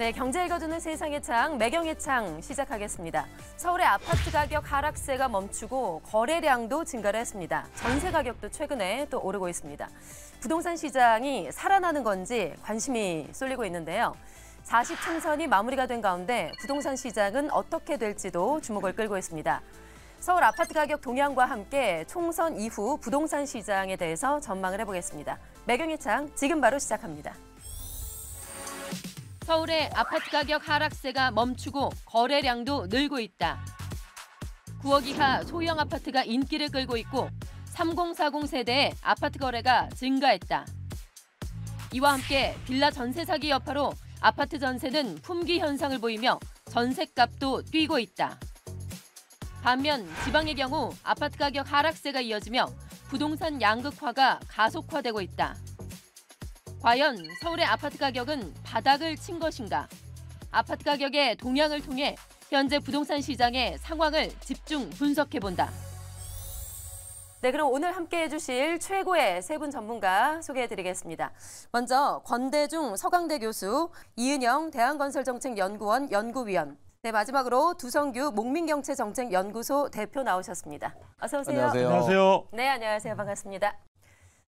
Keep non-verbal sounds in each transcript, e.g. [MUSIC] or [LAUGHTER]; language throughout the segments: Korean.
네, 경제 읽어주는 세상의 창, 매경의 창 시작하겠습니다. 서울의 아파트 가격 하락세가 멈추고 거래량도 증가를 했습니다. 전세 가격도 최근에 또 오르고 있습니다. 부동산 시장이 살아나는 건지 관심이 쏠리고 있는데요. 40총선이 마무리가 된 가운데 부동산 시장은 어떻게 될지도 주목을 끌고 있습니다. 서울 아파트 가격 동향과 함께 총선 이후 부동산 시장에 대해서 전망을 해보겠습니다. 매경의 창, 지금 바로 시작합니다. 서울의 아파트 가격 하락세가 멈추고 거래량도 늘고 있다. 9억 이하 소형 아파트가 인기를 끌고 있고 3040 세대의 아파트 거래가 증가했다. 이와 함께 빌라 전세 사기 여파로 아파트 전세는 품귀 현상을 보이며 전셋값도 뛰고 있다. 반면 지방의 경우 아파트 가격 하락세가 이어지며 부동산 양극화가 가속화되고 있다. 과연 서울의 아파트 가격은 바닥을 친 것인가? 아파트 가격의 동향을 통해 현재 부동산 시장의 상황을 집중 분석해 본다. 네, 그럼 오늘 함께 해주실 최고의 세 분 전문가 소개해드리겠습니다. 먼저 권대중 서강대 교수, 이은영 대한건설정책연구원 연구위원, 네, 마지막으로 두성규 목민경채정책연구소 대표 나오셨습니다. 어서 오세요. 안녕하세요. 안녕하세요. 네, 안녕하세요. 반갑습니다.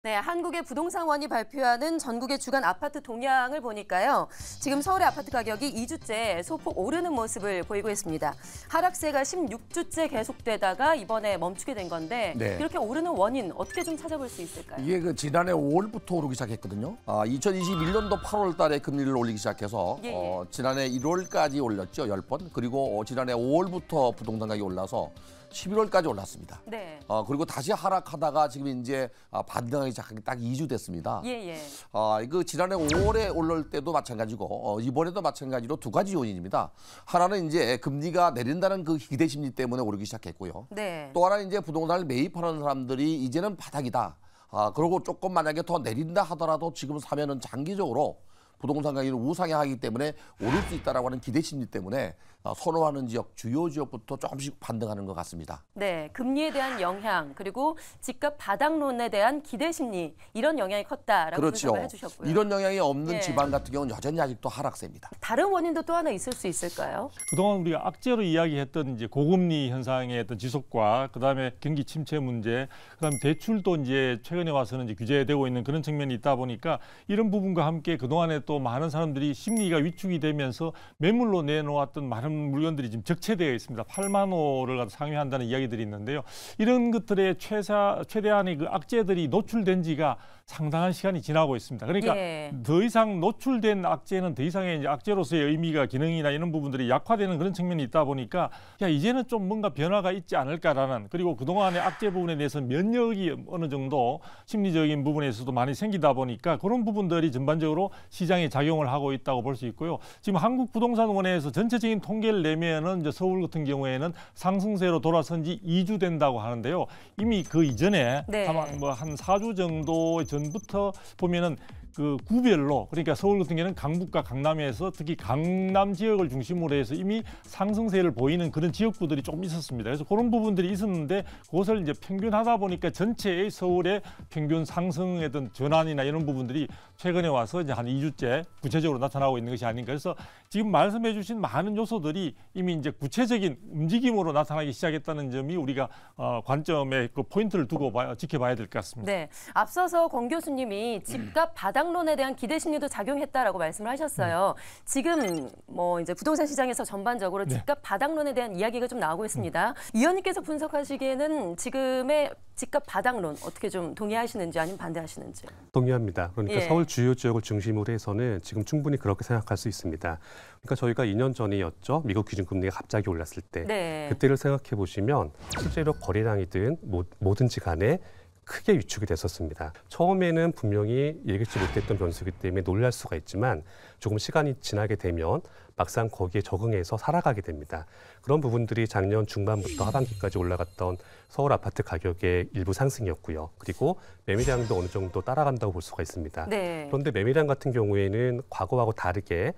네, 한국의 부동산원이 발표하는 전국의 주간 아파트 동향을 보니까요. 지금 서울의 아파트 가격이 2주째 소폭 오르는 모습을 보이고 있습니다. 하락세가 16주째 계속되다가 이번에 멈추게 된 건데 네. 이렇게 오르는 원인 어떻게 좀 찾아볼 수 있을까요? 이게 그 지난해 5월부터 오르기 시작했거든요. 아, 2021년도 8월 달에 금리를 올리기 시작해서 예, 예. 어, 지난해 1월까지 올렸죠, 10번. 그리고 어, 지난해 5월부터 부동산 가격이 올라서 11월까지 올랐습니다. 네. 어, 그리고 다시 하락하다가 지금 이제 아, 반등하기 시작한 게 딱 2주 됐습니다. 예, 예. 어, 이거 지난해 5월에 올릴 때도 마찬가지고 어, 이번에도 마찬가지로 두 가지 요인입니다. 하나는 이제 금리가 내린다는 그 기대 심리 때문에 오르기 시작했고요. 네. 또 하나는 이제 부동산을 매입하는 사람들이 이제는 바닥이다. 아, 그리고 조금 만약에 더 내린다 하더라도 지금 사면은 장기적으로 부동산 가격이 우상향하기 때문에 오를 수 있다라고 하는 기대 심리 때문에 어, 선호하는 지역, 주요 지역부터 조금씩 반등하는 것 같습니다. 네, 금리에 대한 영향 그리고 집값 바닥론에 대한 기대 심리 이런 영향이 컸다라고 그렇죠. 분석을 해주셨고요. 이런 영향이 없는 예. 지방 같은 경우는 여전히 아직도 하락세입니다. 다른 원인도 또 하나 있을 수 있을까요? 그동안 우리가 악재로 이야기했던 이제 고금리 현상의 어떤 지속과 그다음에 경기 침체 문제, 그다음 대출도 이제 최근에 와서는 이제 규제되고 있는 그런 측면이 있다 보니까 이런 부분과 함께 그동안에 또 많은 사람들이 심리가 위축이 되면서 매물로 내놓았던 많은 한 물건들이 지금 적체되어 있습니다. 8만 호를 가지 상회한다는 이야기들이 있는데요. 이런 것들의 최사, 최대한의 그 악재들이 노출된 지가 상당한 시간이 지나고 있습니다. 그러니까 예. 더 이상 노출된 악재는 더 이상의 이제 악재로서의 의미가 기능이나 이런 부분들이 약화되는 그런 측면이 있다 보니까 야 이제는 좀 뭔가 변화가 있지 않을까라는 그리고 그동안의 악재 부분에 대해서 면역이 어느 정도 심리적인 부분에서도 많이 생기다 보니까 그런 부분들이 전반적으로 시장에 작용을 하고 있다고 볼 수 있고요. 지금 한국부동산원에서 전체적인 통계를 내면은 이제 서울 같은 경우에는 상승세로 돌아선 지 2주 된다고 하는데요. 이미 그 이전에 네. 아마 뭐한 4주 정도 전 전부터 보면은 그 구별로 그러니까 서울 같은 경우는 강북과 강남에서 특히 강남 지역을 중심으로 해서 이미 상승세를 보이는 그런 지역구들이 조금 있었습니다. 그래서 그런 부분들이 있었는데 그것을 이제 평균하다 보니까 전체의 서울의 평균 상승에 든 전환이나 이런 부분들이 최근에 와서 이제 한 이주째 구체적으로 나타나고 있는 것이 아닌가. 그래서 지금 말씀해 주신 많은 요소들이 이미 이제 구체적인 움직임으로 나타나기 시작했다는 점이 우리가 어, 관점에 그 포인트를 두고 봐야, 지켜봐야 될 것 같습니다. 네. 앞서서 권 교수님이 집값 바닥 바닥론에 대한 기대 심리도 작용했다라고 말씀을 하셨어요. 음. 지금 뭐 이제 부동산 시장에서 전반적으로 네. 집값 바닥론에 대한 이야기가 좀 나오고 있습니다. 음. 이원님께서 분석하시기에는 지금의 집값 바닥론 어떻게 좀 동의하시는지 아니면 반대하시는지? 동의합니다. 그러니까 예. 서울 주요 지역을 중심으로 해서는 지금 충분히 그렇게 생각할 수 있습니다. 그러니까 저희가 2년 전이었죠. 미국 기준금리가 갑자기 올랐을 때. 네. 그때를 생각해 보시면 실제로 거래량이든 뭐든지 간에 크게 위축이 됐었습니다. 처음에는 분명히 예기치 못했던 변수기 때문에 놀랄 수가 있지만 조금 시간이 지나게 되면 막상 거기에 적응해서 살아가게 됩니다. 그런 부분들이 작년 중반부터 하반기까지 올라갔던 서울 아파트 가격의 일부 상승이었고요. 그리고 매매량도 어느 정도 따라간다고 볼 수가 있습니다. 네. 그런데 매매량 같은 경우에는 과거하고 다르게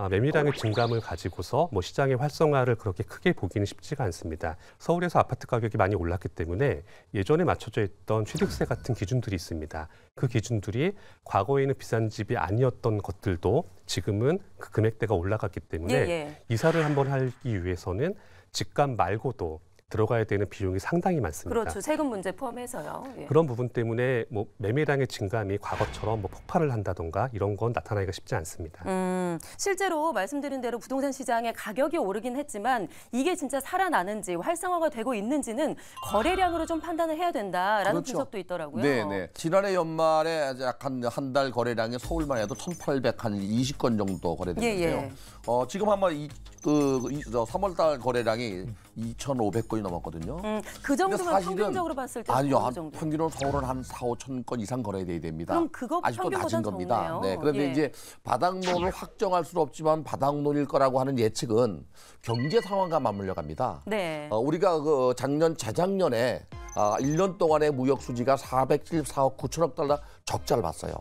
아, 메밀량의 증감을 가지고서 뭐 시장의 활성화를 그렇게 크게 보기는 쉽지가 않습니다. 서울에서 아파트 가격이 많이 올랐기 때문에 예전에 맞춰져 있던 취득세 같은 기준들이 있습니다. 그 기준들이 과거에는 비싼 집이 아니었던 것들도 지금은 그 금액대가 올라갔기 때문에 예, 예. 이사를 한번 하기 위해서는 집값 말고도 들어가야 되는 비용이 상당히 많습니다. 그렇죠. 세금 문제 포함해서요. 예. 그런 부분 때문에 뭐 매매량의 증감이 과거처럼 뭐 폭발을 한다던가 이런 건 나타나기가 쉽지 않습니다. 음, 실제로 말씀드린 대로 부동산 시장의 가격이 오르긴 했지만 이게 진짜 살아나는지 활성화가 되고 있는지는 거래량으로 좀 판단을 해야 된다라는 그렇죠. 분석도 있더라고요. 네, 네. 지난해 연말에 약한 한달 거래량이 서울만 해도 1 8 0한 20건 정도 거래됐는데요. 예, 예. 어, 지금 한번 이, 그, 이, 저 3월달 거래량이 2,500건이 넘었거든요. 음, 그 정도면 평균적으로 봤을 때 아니요, 한, 정도? 평균으로 서울은 한 4, 5천 건 이상 거래돼야 됩니다. 그럼 그거 아직도 낮은 겁니다. 적네요. 네, 그런데 예. 이제 바닥론을 확정할 수는 없지만 바닥론일 거라고 하는 예측은 경제 상황과 맞물려 갑니다. 네. 어, 우리가 그 작년 재작년에 아, 1년 동안의 무역 수지가 474억 9천억 달러 적자를 봤어요.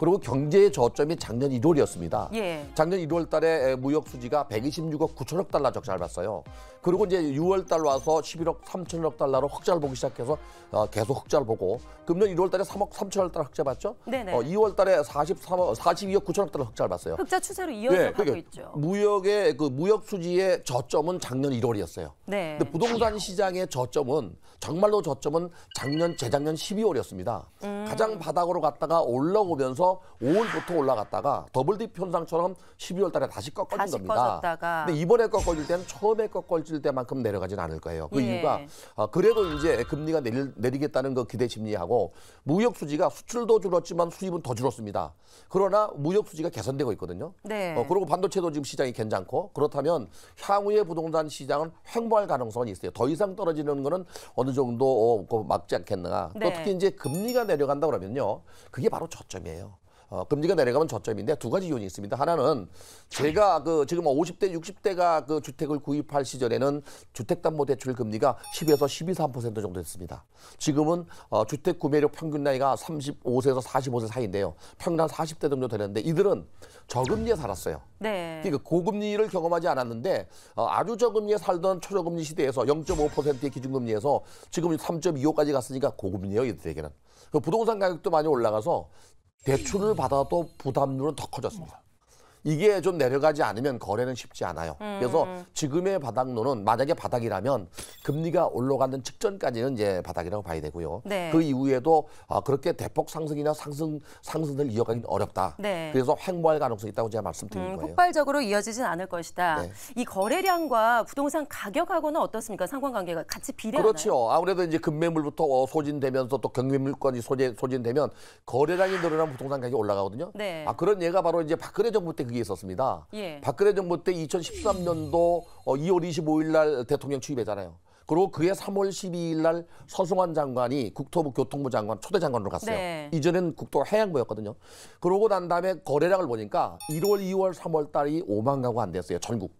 그리고 경제의 저점이 작년 1월이었습니다. 예. 작년 1월 달에 무역 수지가 126억 9천억 달러 적자를 봤어요. 그리고 이제 6월 달 와서 11억 3천억 달러로 흑자를 보기 시작해서 어, 계속 흑자를 보고 금년 1월 달에 3억 3천억 달러 흑자 봤죠? 네네. 어, 2월 달에 43억 42억 9천억 달러 흑자를 봤어요. 흑자 추세로 이어서 네, 가고 그러니까 있죠. 무역의 그 무역 수지의 저점은 작년 1월이었어요. 네. 근데 부동산 시장의 저점은 정말로 저점은 작년 재작년 12월이었습니다. 음. 가장 바닥으로 갔다가 올라오면서 하 5월부터 올라갔다가 더블 딥 현상처럼 12월 달에 다시 꺾어진 다시 겁니다. 꺼졌다가. 근데 이번에 꺾어질 때는 처음에 꺾어질 때만큼 내려가진 않을 거예요. 그 예. 이유가 어, 그래도 이제 금리가 내리, 내리겠다는 그 기대 심리하고 무역 수지가 수출도 줄었지만 수입은 더 줄었습니다. 그러나 무역 수지가 개선되고 있거든요. 네. 어, 그리고 반도체도 지금 시장이 괜찮고 그렇다면 향후에 부동산 시장은 횡보할 가능성이 있어요. 더 이상 떨어지는 거는 어느 정도 어, 그 막지 않겠는가. 네. 또 특히 이제 금리가 내려간다 그러면요. 그게 바로 저점이에요. 어, 금리가 내려가면 저점인데 두 가지 요인이 있습니다. 하나는 제가 그 지금 50대, 60대가 그 주택을 구입할 시절에는 주택담보대출 금리가 10에서 12, 3% 정도 됐습니다. 지금은 어, 주택 구매력 평균 나이가 35세에서 45세 사이인데요. 평균 한 40대 정도 되는데 이들은 저금리에 살았어요. 네. 그러니까 고금리를 경험하지 않았는데 어, 아주 저금리에 살던 초저금리 시대에서 0.5%의 기준금리에서 지금 3.25까지 갔으니까 고금리예요, 이들에게는. 그 부동산 가격도 많이 올라가서 대출을 받아도 부담률은 더 커졌습니다. 이게 좀 내려가지 않으면 거래는 쉽지 않아요. 음. 그래서 지금의 바닥론은 만약에 바닥이라면 금리가 올라가는 직전까지는 이제 바닥이라고 봐야 되고요. 네. 그 이후에도 아, 그렇게 대폭 상승이나 상승 상승을 이어가긴 어렵다. 네. 그래서 횡보할 가능성이 있다고 제가 말씀드린 음, 거예요. 폭발적으로 이어지진 않을 것이다. 네. 이 거래량과 부동산 가격하고는 어떻습니까? 상관관계가 같이 비례하나요? 그렇죠. 아무래도 이제 금매물부터 어, 소진되면서 또경매물권이 소진, 소진되면 거래량이 늘어나면 부동산 가격이 올라가거든요. 네. 아 그런 예가 바로 이제 박근혜 정부 때 그게 있었습니다. 예. 박근혜 정부 때 2013년도 2월 25일 날 대통령 취임했잖아요. 그리고 그해 3월 12일 날 서승환 장관이 국토부 교통부 장관 초대 장관으로 갔어요. 네. 이전엔 국토 해양부였거든요. 그러고 난 다음에 거래량을 보니까 1월, 2월, 3월 달이 5만 가구 안 됐어요. 전국.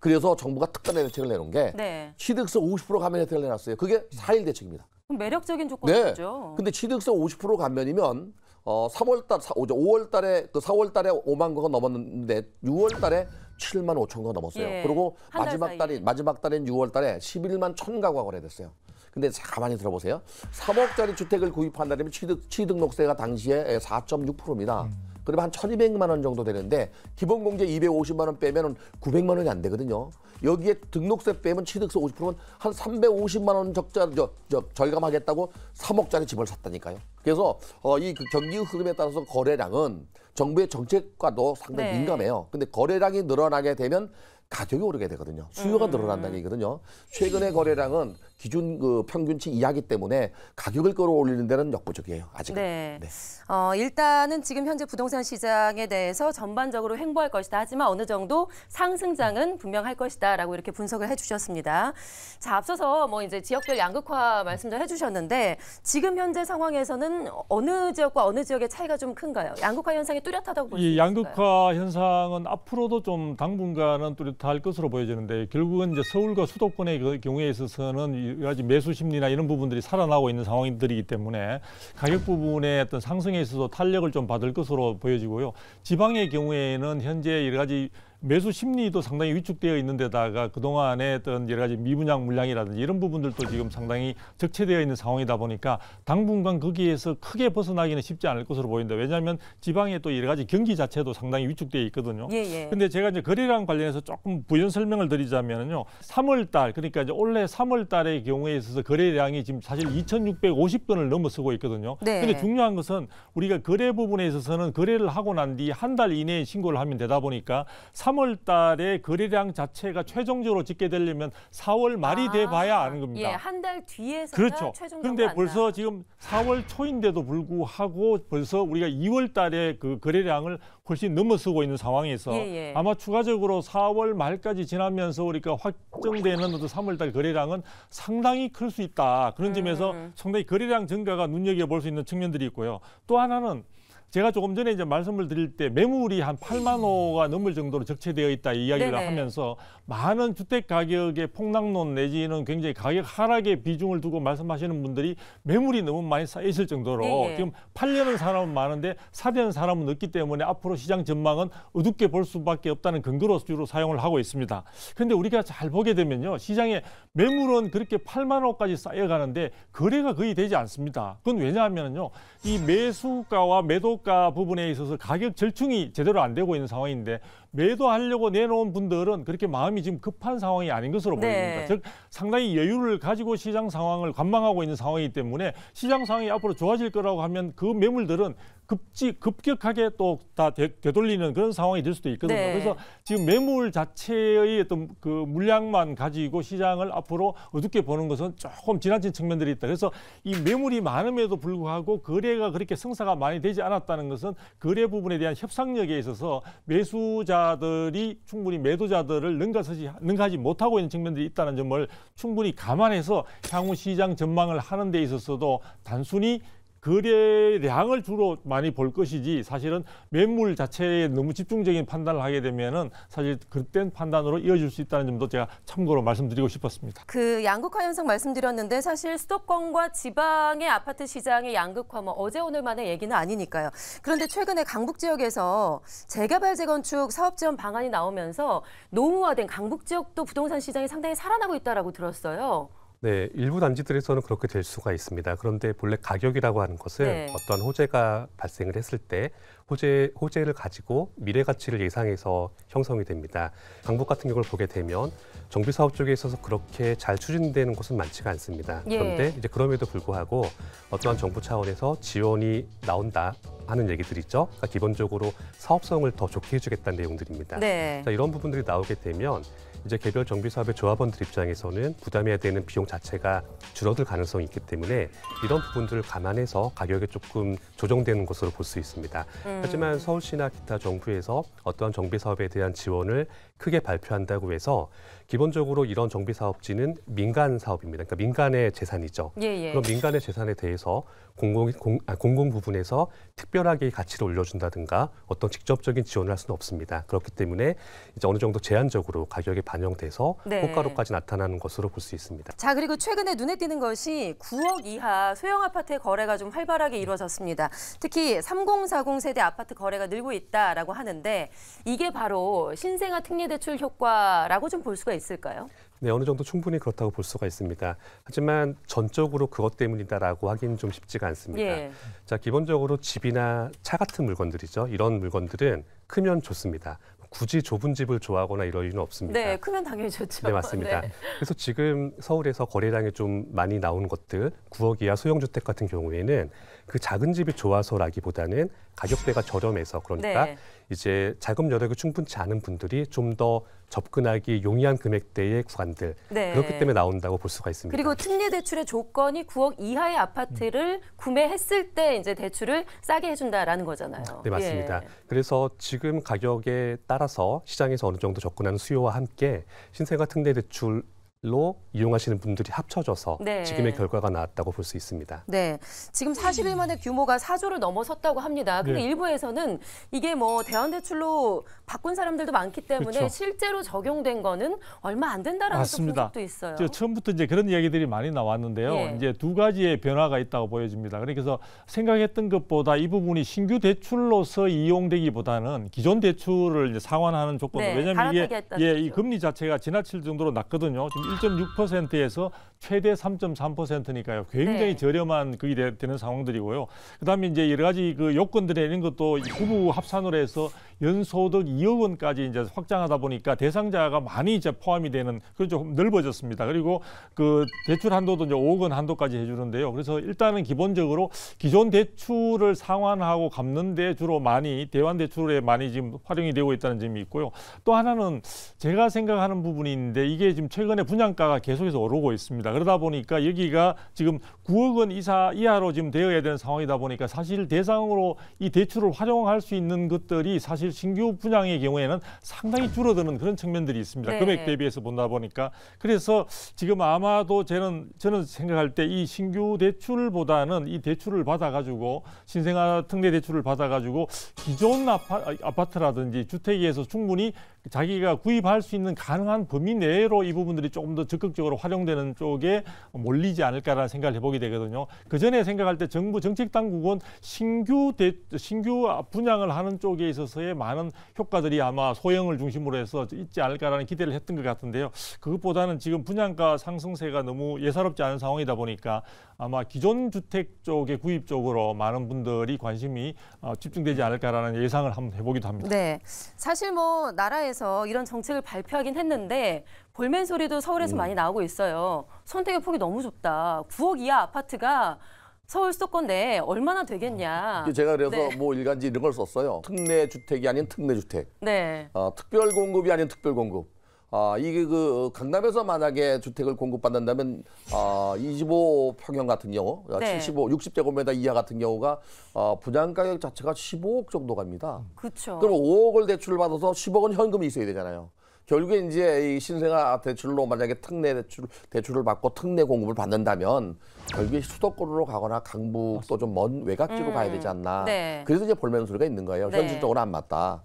그래서 정부가 특단 혜책을 내놓은 게 네. 취득세 50% 감면 혜택을 내놨어요. 그게 4일 대책입니다. 매력적인 조건이죠. 네. 근데 취득세 50% 감면이면 어, 3월 달, 4, 5월 달에 그 4월 달에 5만 건가 넘었는데 6월 달에 7만 5천 건 넘었어요. 예, 그리고 마지막 달이 마지막 달인 6월 달에 11만 1 0가구가 거래됐어요. 근데 가만히 들어보세요. 3억짜리 주택을 구입한다면 취득, 취득록세가 당시에 4.6%입니다. 예, 음. 그러면 한 1200만 원 정도 되는데 기본 공제 250만 원 빼면 900만 원이 안 되거든요. 여기에 등록세 빼면 취득세 50%면 한 350만 원 적자 저, 저 절감하겠다고 3억짜리 집을 샀다니까요. 그래서 어, 이 그 경기 흐름에 따라서 거래량은 정부의 정책과도 상당히 네. 민감해요. 근데 거래량이 늘어나게 되면 가격이 오르게 되거든요. 수요가 늘어난다는 음. 얘기거든요. 최근의 거래량은 기준 그 평균치 이하기 때문에 가격을 끌어올리는 데는 역부족이에요. 아직은. 네. 네. 어, 일단은 지금 현재 부동산 시장에 대해서 전반적으로 횡보할 것이다. 하지만 어느 정도 상승장은 분명할 것이다라고 이렇게 분석을 해주셨습니다. 자 앞서서 뭐 이제 지역별 양극화 말씀 도 해주셨는데 지금 현재 상황에서는 어느 지역과 어느 지역의 차이가 좀 큰가요? 양극화 현상이 뚜렷하다고 볼수 있을 양극화 현상은 앞으로도 좀 당분간은 뚜렷. 다할 것으로 보여지는데 결국은 이제 서울과 수도권의 그 경우에 있어서는 여러 가지 매수 심리나 이런 부분들이 살아나고 있는 상황들이기 때문에 가격 부분의 어떤 상승에 있어서 탄력을 좀 받을 것으로 보여지고요. 지방의 경우에는 현재 여러 가지 매수 심리도 상당히 위축되어 있는 데다가 그동안의 어떤 여러 가지 미분양 물량이라든지 이런 부분들도 지금 상당히 적체되어 있는 상황이다 보니까 당분간 거기에서 크게 벗어나기는 쉽지 않을 것으로 보인다. 왜냐하면 지방에또 여러 가지 경기 자체도 상당히 위축되어 있거든요. 예, 예. 근데 제가 이제 거래량 관련해서 조금 부연 설명을 드리자면요. 3월 달, 그러니까 이제 올해 3월 달의 경우에 있어서 거래량이 지금 사실 2,650건을 넘어서고 있거든요. 네. 근데 중요한 것은 우리가 거래 부분에 있어서는 거래를 하고 난 뒤 한 달 이내에 신고를 하면 되다 보니까 3월 달에 거래량 자체가 최종적으로 집계되려면 4월 말이 아, 돼 봐야 아는 겁니다. 예, 한 달 뒤에서 그렇죠. 최종 근데 벌써 나요. 지금 4월 초인데도 불구하고 벌써 우리가 2월 달에 그 거래량을 훨씬 넘어서고 있는 상황에서 예, 예. 아마 추가적으로 4월 말까지 지나면서 우리가 확정되는 어떤 3월 달 거래량은 상당히 클 수 있다. 그런 점에서 음. 상당히 거래량 증가가 눈여겨볼 수 있는 측면들이 있고요. 또 하나는 제가 조금 전에 이제 말씀을 드릴 때 매물이 한 8만 호가 넘을 정도로 적체되어 있다 이야기를 네네. 하면서 많은 주택 가격의 폭락론 내지는 굉장히 가격 하락의 비중을 두고 말씀하시는 분들이 매물이 너무 많이 쌓여 있을 정도로 네, 네. 지금 팔려는 사람은 많은데 사려는 사람은 없기 때문에 앞으로 시장 전망은 어둡게 볼 수밖에 없다는 근거로 주로 사용을 하고 있습니다. 그런데 우리가 잘 보게 되면요. 시장에 매물은 그렇게 8만 원까지 쌓여가는데 거래가 거의 되지 않습니다. 그건 왜냐하면요. 이 매수가와 매도가 부분에 있어서 가격 절충이 제대로 안 되고 있는 상황인데 매도하려고 내놓은 분들은 그렇게 마음이 지금 급한 상황이 아닌 것으로 네. 보입니다. 즉 상당히 여유를 가지고 시장 상황을 관망하고 있는 상황이기 때문에 시장 상황이 앞으로 좋아질 거라고 하면 그 매물들은 급지 급격하게 또 다 되돌리는 그런 상황이 될 수도 있거든요. 네. 그래서 지금 매물 자체의 어떤 그 물량만 가지고 시장을 앞으로 어둡게 보는 것은 조금 지나친 측면들이 있다. 그래서 이 매물이 많음에도 불구하고 거래가 그렇게 성사가 많이 되지 않았다는 것은 거래 부분에 대한 협상력에 있어서 매수자들이 충분히 매도자들을 능가서지 능가하지 못하고 있는 측면들이 있다는 점을 충분히 감안해서 향후 시장 전망을 하는 데 있어서도 단순히 거래량을 주로 많이 볼 것이지 사실은 매물 자체에 너무 집중적인 판단을 하게 되면은 사실 그땐 판단으로 이어질 수 있다는 점도 제가 참고로 말씀드리고 싶었습니다. 그 양극화 현상 말씀드렸는데 사실 수도권과 지방의 아파트 시장의 양극화 뭐 어제 오늘만의 얘기는 아니니까요. 그런데 최근에 강북 지역에서 재개발 재건축 사업 지원 방안이 나오면서 노후화된 강북 지역도 부동산 시장이 상당히 살아나고 있다라고 들었어요. 네, 일부 단지들에서는 그렇게 될 수가 있습니다. 그런데 본래 가격이라고 하는 것은 네. 어떠한 호재가 발생을 했을 때 호재 호재를 가지고 미래 가치를 예상해서 형성이 됩니다. 강북 같은 경우를 보게 되면 정비 사업 쪽에 있어서 그렇게 잘 추진되는 곳은 많지가 않습니다. 예. 그런데 이제 그럼에도 불구하고 어떠한 정부 차원에서 지원이 나온다 하는 얘기들 있죠. 그러니까 기본적으로 사업성을 더 좋게 해주겠다는 내용들입니다. 네. 자, 이런 부분들이 나오게 되면 이제 개별 정비 사업의 조합원들 입장에서는 부담해야 되는 비용 자체가 줄어들 가능성이 있기 때문에 이런 부분들을 감안해서 가격이 조금 조정되는 것으로 볼 수 있습니다. 음. 하지만 서울시나 기타 정부에서 어떠한 정비 사업에 대한 지원을 크게 발표한다고 해서 기본적으로 이런 정비 사업지는 민간 사업입니다. 그러니까 민간의 재산이죠. 예, 예. 그럼 민간의 재산에 대해서 공공 공, 아, 공공 부분에서 특별하게 가치를 올려준다든가 어떤 직접적인 지원을 할 수는 없습니다. 그렇기 때문에 이제 어느 정도 제한적으로 가격이 반영돼서 네. 호가로까지 나타나는 것으로 볼 수 있습니다. 자 그리고 최근에 눈에 띄는 것이 9억 이하 소형 아파트의 거래가 좀 활발하게 이루어졌습니다. 특히 3040 세대 아파트 거래가 늘고 있다라고 하는데 이게 바로 신생아 특례 대출 효과라고 좀 볼 수가. 있을까요? 네, 어느 정도 충분히 그렇다고 볼 수가 있습니다. 하지만 전적으로 그것 때문이다라고 하기는 좀 쉽지가 않습니다. 예. 자, 기본적으로 집이나 차 같은 물건들이죠. 이런 물건들은 크면 좋습니다. 굳이 좁은 집을 좋아하거나 이럴 일은 없습니다. 네, 크면 당연히 좋죠. 네, 맞습니다. 네. 그래서 지금 서울에서 거래량이 좀 많이 나온 것들, 9억 이하 소형주택 같은 경우에는 그 작은 집이 좋아서라기보다는 가격대가 저렴해서 그러니까 네. 이제 자금 여력이 충분치 않은 분들이 좀 더 접근하기 용이한 금액대의 구간들 네. 그렇기 때문에 나온다고 볼 수가 있습니다. 그리고 특례 대출의 조건이 9억 이하의 아파트를 음. 구매했을 때 이제 대출을 싸게 해준다라는 거잖아요. 네 맞습니다. 예. 그래서 지금 가격에 따라서 시장에서 어느 정도 접근하는 수요와 함께 신세가 특례 대출 로 이용하시는 분들이 합쳐져서 네. 지금의 결과가 나왔다고 볼 수 있습니다. 네. 지금 40일 만에 규모가 4조를 넘어섰다고 합니다. 근데 네. 일부에서는 이게 뭐 대한대출로 바꾼 사람들도 많기 때문에 그렇 실제로 적용된 거는 얼마 안 된다라는 분석도 있어요. 처음부터 이제 그런 이야기들이 많이 나왔는데요. 예. 이제 두 가지의 변화가 있다고 보여집니다. 그래서 생각했던 것보다 이 부분이 신규 대출로서 이용되기보다는 기존 대출을 상환하는 조건으로 네. 왜냐하면 이게 예, 이 금리 자체가 지나칠 정도로 낮거든요. 지금 1.6%에서 최대 3.3%니까요. 굉장히 네. 저렴한 그게 되, 되는 상황들이고요. 그다음에 이제 여러 가지 그 요건들에 있는 것도 후보 합산으로 해서 연소득 2억 원까지 이제 확장하다 보니까 대상자가 많이 이제 포함이 되는 그런 좀 넓어졌습니다. 그리고 그 대출 한도도 이제 5억 원 한도까지 해주는데요. 그래서 일단은 기본적으로 기존 대출을 상환하고 갚는데 주로 많이 대환 대출에 많이 지금 활용이 되고 있다는 점이 있고요. 또 하나는 제가 생각하는 부분이 있는데 이게 지금 최근에 분양가가 계속해서 오르고 있습니다. 그러다 보니까 여기가 지금 9억 원 이사 이하로 지금 되어야 되는 상황이다 보니까 사실 대상으로 이 대출을 활용할 수 있는 것들이 사실 신규 분양의 경우에는 상당히 줄어드는 그런 측면들이 있습니다. 네. 금액 대비해서 본다 보니까 그래서 지금 아마도 저는 저는 생각할 때 이 신규 대출보다는 이 대출을 받아가지고 신생아 특례 대출을 받아가지고 기존 아파, 아파트라든지 주택에서 충분히 자기가 구입할 수 있는 가능한 범위 내로 이 부분들이 조금 더 적극적으로 활용되는 쪽에 몰리지 않을까라는 생각을 해보게 되거든요. 그 전에 생각할 때 정부 정책 당국은 신규 대, 신규 분양을 하는 쪽에 있어서의 많은 효과들이 아마 소형을 중심으로 해서 있지 않을까라는 기대를 했던 것 같은데요. 그것보다는 지금 분양가 상승세가 너무 예사롭지 않은 상황이다 보니까 아마 기존 주택 쪽의 구입 쪽으로 많은 분들이 관심이 어, 집중되지 않을까라는 예상을 한번 해보기도 합니다. 네, 사실 뭐 나라에서 이런 정책을 발표하긴 했는데 볼멘 소리도 서울에서 음. 많이 나오고 있어요. 선택의 폭이 너무 좁다. 9억 이하 아파트가 서울 수도권 내 얼마나 되겠냐. 제가 그래서 네. 뭐 일간지 이런 걸 썼어요. 특례 주택이 아닌 특례 주택. 네. 어, 특별 공급이 아닌 특별 공급. 아, 이게 그 어, 강남에서 만약에 주택을 공급받는다면 아, 25평형 같은 경우, 아, 네. 75, 60제곱미터 이하 같은 경우가 어, 아, 분양 가격 자체가 15억 정도 갑니다. 그렇죠. 그럼 5억을 대출을 받아서 10억은 현금이 있어야 되잖아요. 결국에 이제 이 신생아 대출로 만약에 특례 대출, 대출을 받고 특례 공급을 받는다면 결국에 수도권으로 가거나 강북 도좀 먼 외곽지로 음, 가야 되지 않나. 네. 그래서 이제 볼멘 소리가 있는 거예요. 네. 현실적으로 안 맞다.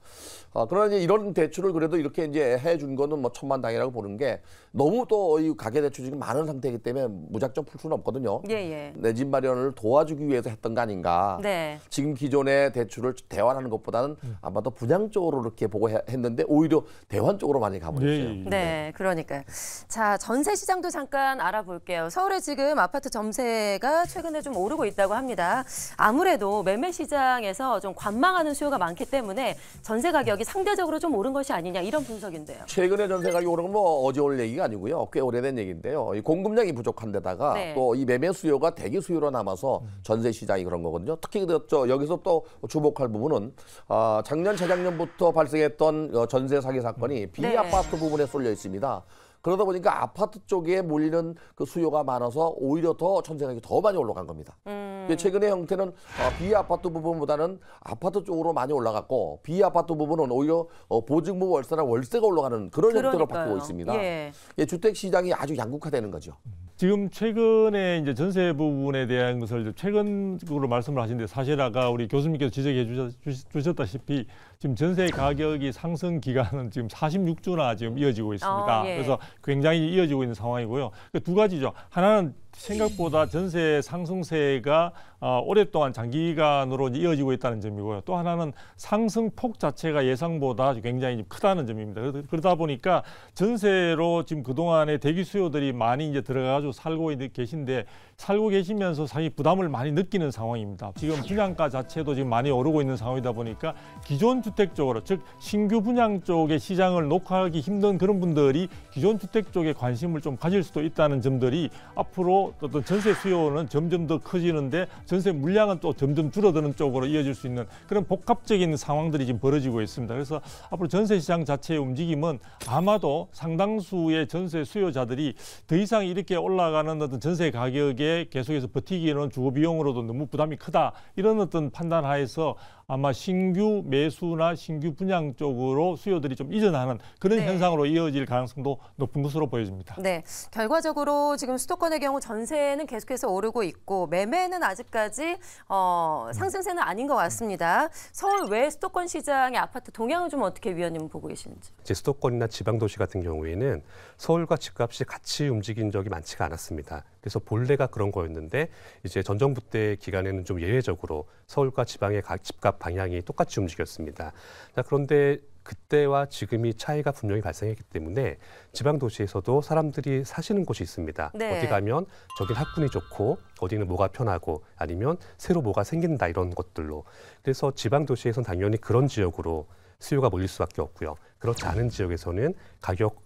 어, 그러나 이제 이런 대출을 그래도 이렇게 이제 해 준 거는 뭐 천만 당이라고 보는 게 너무 또 이 가계대출이 지금 많은 상태이기 때문에 무작정 풀 수는 없거든요. 예, 예. 내 집 마련을 도와주기 위해서 했던 거 아닌가. 네. 지금 기존의 대출을 대환하는 것보다는 음. 아마도 분양 쪽으로 이렇게 보고 했는데 오히려 대환 쪽으로 많이 가버렸어요. 예, 네, 네, 그러니까요. 자, 전세 시장도 잠깐 알아볼게요. 서울에 지금 아파트 점세가 최근에 좀 오르고 있다고 합니다. 아무래도 매매 시장에서 좀 관망하는 수요가 많기 때문에 전세 가격이 가격이 상대적으로 좀 오른 것이 아니냐 이런 분석인데요. 최근에 전세 가격이 오른 건뭐 어제 올 얘기가 아니고요. 꽤 오래된 얘기인데요. 이 공급량이 부족한 데다가 네. 또이 매매 수요가 대기 수요로 남아서 전세 시장이 그런 거거든요. 특히 저 여기서 또 주목할 부분은 어, 작년 재작년부터 발생했던 어, 전세 사기 사건이 음. 비아파트 네. 부분에 쏠려 있습니다. 그러다 보니까 아파트 쪽에 몰리는 그 수요가 많아서 오히려 더 전세 가격이 더 많이 올라간 겁니다. 음. 최근의 형태는 비아 어, 파트 부분보다는 아파트 쪽으로 많이 올라갔고 비아 파트 부분은 오히려 어, 보증부 월세나 월세가 올라가는 그런 형태로 바뀌고 있습니다. 예. 예, 주택 시장이 아주 양극화되는 거죠. 지금 최근에 이제 전세 부분에 대한 것을 최근으로 말씀을 하신데 사실 아까 우리 교수님께서 지적해 주셨, 다시피 지금 전세 가격이 상승 기간은 지금 46주나 지금 이어지고 있습니다. 아, 예. 그래서 굉장히 이어지고 있는 상황이고요. 그 두 가지죠. 하나는 생각보다 전세 상승세가 어, 오랫동안 장기간으로 이어지고 있다는 점이고요. 또 하나는 상승폭 자체가 예상보다 굉장히 크다는 점입니다. 그러다 보니까 전세로 지금 그동안에 대기 수요들이 많이 이제 들어가가지고 살고 계신데 살고 계시면서 사실 부담을 많이 느끼는 상황입니다. 지금 분양가 자체도 지금 많이 오르고 있는 상황이다 보니까 기존 주택 쪽으로 즉 신규 분양 쪽의 시장을 녹화하기 힘든 그런 분들이 기존 주택 쪽에 관심을 좀 가질 수도 있다는 점들이 앞으로 어떤 전세 수요는 점점 더 커지는데 전세 물량은 또 점점 줄어드는 쪽으로 이어질 수 있는 그런 복합적인 상황들이 지금 벌어지고 있습니다. 그래서 앞으로 전세 시장 자체의 움직임은 아마도 상당수의 전세 수요자들이 더 이상 이렇게 올라가는 어떤 전세 가격에 계속해서 버티기에는 주거 비용으로도 너무 부담이 크다 이런 어떤 판단 하에서 아마 신규 매수나 신규 분양 쪽으로 수요들이 좀 이전하는 그런 네. 현상으로 이어질 가능성도 높은 것으로 보여집니다. 네, 결과적으로 지금 수도권의 경우 전세는 계속해서 오르고 있고 매매는 아직까지 어, 상승세는 아닌 것 같습니다. 서울 외 수도권 시장의 아파트 동향은 좀 어떻게 위원님 보고 계시는지? 제 수도권이나 지방 도시 같은 경우에는 서울과 집값이 같이 움직인 적이 많지가 않았습니다. 그래서 본래가 그런 거였는데 이제 전 정부 때 기간에는 좀 예외적으로 서울과 지방의 집값 방향이 똑같이 움직였습니다. 자, 그런데 그때와 지금이 차이가 분명히 발생했기 때문에 지방 도시에서도 사람들이 사시는 곳이 있습니다. 네. 어디 가면 저긴 학군이 좋고 어디는 뭐가 편하고 아니면 새로 뭐가 생긴다 이런 것들로 그래서 지방 도시에서는 당연히 그런 지역으로 수요가 몰릴 수밖에 없고요. 그렇지 않은 지역에서는 가격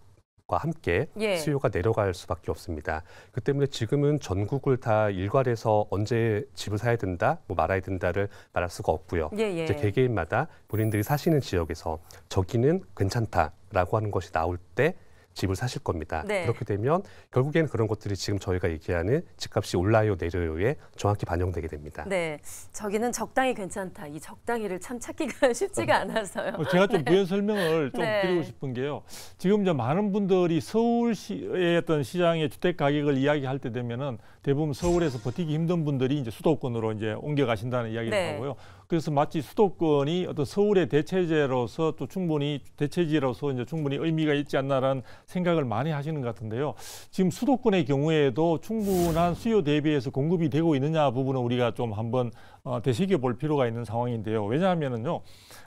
과 함께 예. 수요가 내려갈 수밖에 없습니다. 그 때문에 지금은 전국을 다 일괄해서 언제 집을 사야 된다, 뭐 말아야 된다를 말할 수가 없고요. 예예. 예. 이제 개개인마다 본인들이 사시는 지역에서 저기는 괜찮다라고 하는 것이 나올 때 집을 사실 겁니다. 네. 그렇게 되면 결국에는 그런 것들이 지금 저희가 얘기하는 집값이 올라요 내려요에 정확히 반영되게 됩니다. 네, 저기는 적당히 괜찮다. 이 적당히를 참 찾기가 [LAUGHS] 쉽지가 어. 않아서요. 어, 제가 좀 네. 부연 설명을 좀 네. 드리고 싶은 게요. 지금 이제 많은 분들이 서울시의 어떤 시장의 주택 가격을 이야기할 때 되면은 대부분 서울에서 버티기 힘든 분들이 이제 수도권으로 이제 옮겨가신다는 이야기를 네. 하고요. 그래서 마치 수도권이 어떤 서울의 대체제로서 또 충분히 대체지로서 이제 충분히 의미가 있지 않나라는 생각을 많이 하시는 것 같은데요. 지금 수도권의 경우에도 충분한 수요 대비해서 공급이 되고 있느냐 부분은 우리가 좀 한번 어, 되새겨 볼 필요가 있는 상황인데요. 왜냐하면은요.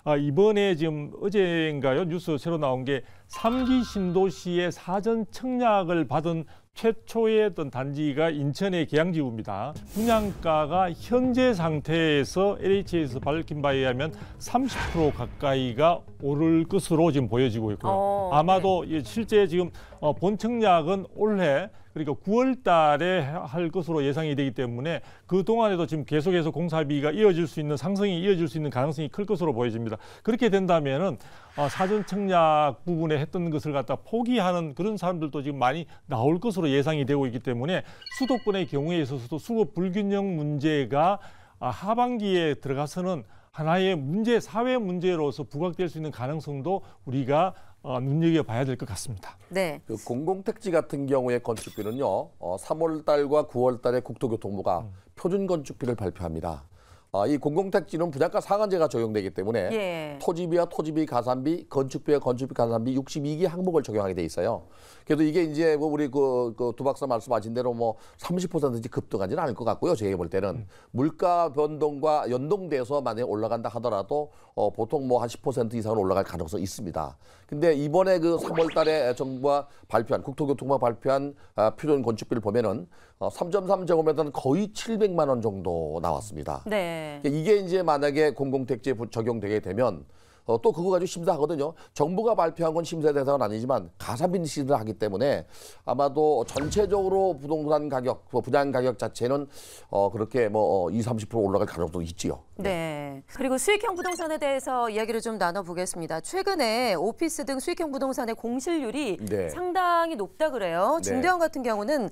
아, 이번에 지금 어제인가요? 뉴스 새로 나온 게 3기 신도시의 사전 청약을 받은 최초의 어떤 단지가 인천의 계양지구입니다. 분양가가 현재 상태에서 LH에서 밝힌 바에 의하면 30% 가까이가 오를 것으로 지금 보여지고 있고요. 어, 아마도 네. 실제 지금 어, 본청약은 올해 그러니까 9월 달에 할 것으로 예상이 되기 때문에 그동안에도 지금 계속해서 공사비가 이어질 수 있는 상승이 이어질 수 있는 가능성이 클 것으로 보여집니다. 그렇게 된다면은 어, 사전 청약 부분에 했던 것을 갖다 포기하는 그런 사람들도 지금 많이 나올 것으로 예상이 되고 있기 때문에 수도권의 경우에 있어서도 수급 불균형 문제가 아, 하반기에 들어가서는 하나의 문제, 사회 문제로서 부각될 수 있는 가능성도 우리가 어, 눈여겨봐야 될 것 같습니다. 네. 그 공공택지 같은 경우의 건축비는요. 어, 3월 달과 9월 달에 국토교통부가 음. 표준 건축비를 발표합니다. 어, 이 공공택지는 분양가 상한제가 적용되기 때문에 예. 토지비와 토지비 가산비, 건축비와 건축비 가산비 62개 항목을 적용하게 돼 있어요. 그래도 이게 이제 뭐 우리 그, 그두 박사 말씀하신 대로 뭐 30%인지 급등하지는 않을 것 같고요. 제가 볼 때는 음. 물가 변동과 연동돼서 만약에 올라간다 하더라도 어, 보통 뭐 한 10% 이상은 올라갈 가능성이 있습니다. 근데 이번에 그 3월 달에 정부가 발표한 국토교통부가 발표한 아, 필요준 건축비를 보면은 어, 3.3제곱미터는 거의 700만 원 정도 나왔습니다. 네. 그러니까 이게 이제 만약에 공공택지에 적용되게 되면 어, 또 그거 가지고 심사하거든요. 정부가 발표한 건 심사 대상은 아니지만 가산빈 시를 하기 때문에 아마도 전체적으로 부동산 가격, 뭐 분양 가격 자체는 어, 그렇게 뭐 20, 어, 30% 올라갈 가능성도 있지요. 네. 네. 그리고 수익형 부동산에 대해서 이야기를 좀 나눠보겠습니다. 최근에 오피스 등 수익형 부동산의 공실률이 네. 상당히 높다 그래요. 네. 중대형 네. 같은 경우는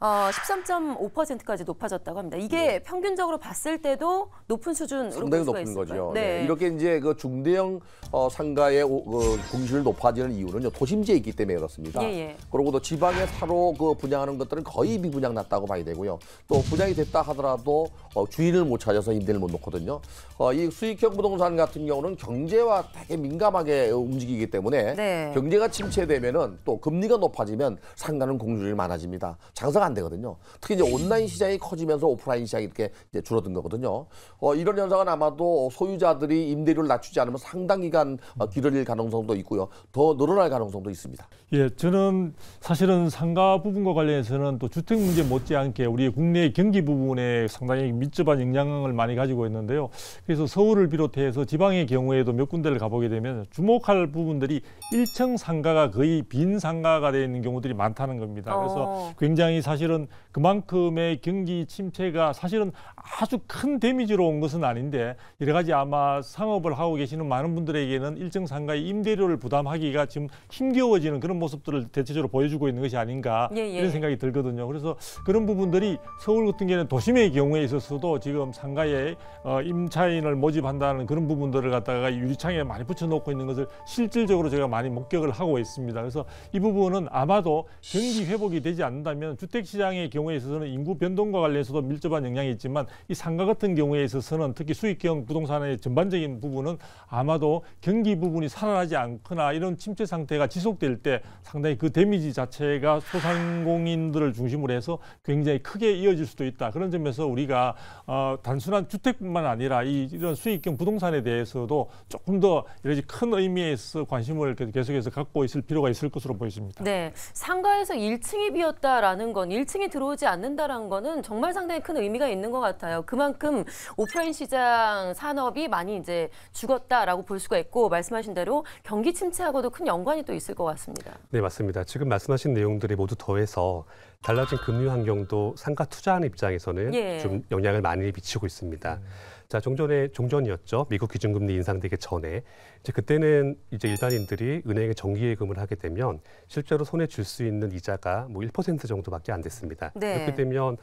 어, 13.5%까지 높아졌다고 합니다. 이게 네. 평균적으로 봤을 때도 높은 수준으로 상당히 높은 거죠. 네. 네. 이렇게 이제 그 중대형 어, 상가의 그 공실률 높아지는 이유는요 도심지에 있기 때문에 그렇습니다. 예, 예. 그리고 또 지방에 사로 그 분양하는 것들은 거의 미분양 났다고 봐야 되고요. 또 분양이 됐다 하더라도 어, 주인을 못 찾아서 임대를 못 놓거든요. 어, 이 수익형 부동산 같은 경우는 경제와 되게 민감하게 움직이기 때문에 네. 경제가 침체되면은 또 금리가 높아지면 상가는 공실이 많아집니다. 장사가 안 되거든요. 특히 이제 온라인 시장이 커지면서 오프라인 시장이 이렇게 줄어든 거거든요. 어, 이런 현상은 아마도 소유자들이 임대료를 낮추지 않으면 상 상당 기간 어, 길어질 가능성도 있고요. 더 늘어날 가능성도 있습니다. 예, 저는 사실은 상가 부분과 관련해서는 또 주택 문제 못지않게 우리 국내 경기 부분에 상당히 밀접한 영향을 많이 가지고 있는데요. 그래서 서울을 비롯해서 지방의 경우에도 몇 군데를 가보게 되면 주목할 부분들이 1층 상가가 거의 빈 상가가 되어 있는 경우들이 많다는 겁니다. 그래서 어. 굉장히 사실은 그만큼의 경기 침체가 사실은 아주 큰 데미지로 온 것은 아닌데 여러 가지 아마 상업을 하고 계시는 많은 많은 분들에게는 일정 상가의 임대료를 부담하기가 지금 힘겨워지는 그런 모습들을 대체적으로 보여주고 있는 것이 아닌가 예, 예. 이런 생각이 들거든요. 그래서 그런 부분들이 서울 같은 경우는 도심의 경우에 있어서도 지금 상가에 어, 임차인을 모집한다는 그런 부분들을 갖다가 유리창에 많이 붙여놓고 있는 것을 실질적으로 제가 많이 목격을 하고 있습니다. 그래서 이 부분은 아마도 경기 회복이 되지 않는다면 주택시장의 경우에 있어서는 인구 변동과 관련해서도 밀접한 영향이 있지만 이 상가 같은 경우에 있어서는 특히 수익형 부동산의 전반적인 부분은 아마 아마도 경기 부분이 살아나지 않거나 이런 침체 상태가 지속될 때 상당히 그 데미지 자체가 소상공인들을 중심으로 해서 굉장히 크게 이어질 수도 있다. 그런 점에서 우리가 어, 단순한 주택뿐만 아니라 이, 이런 수익형 부동산에 대해서도 조금 더 여러 지큰 의미에서 관심을 계속해서 갖고 있을 필요가 있을 것으로 보입니다. 네, 상가에서 1층이 비었다라는 건 1층이 들어오지 않는다라는 거는 정말 상당히 큰 의미가 있는 것 같아요. 그만큼 오프라인 시장 산업이 많이 이제 죽었다라고 볼 수가 있고 말씀하신 대로 경기 침체하고도 큰 연관이 또 있을 것 같습니다. 네, 맞습니다. 지금 말씀하신 내용들이 모두 더해서 달라진 금융 환경도 상가 투자하는 입장에서는 예. 좀 영향을 많이 미치고 있습니다. 음. 자, 종전에 종전이었죠. 미국 기준금리 인상되기 전에 이제 그때는 이제 일반인들이 은행에 정기예금을 하게 되면 실제로 손에 줄 수 있는 이자가 뭐 1% 정도밖에 안 됐습니다. 네. 그렇게 되면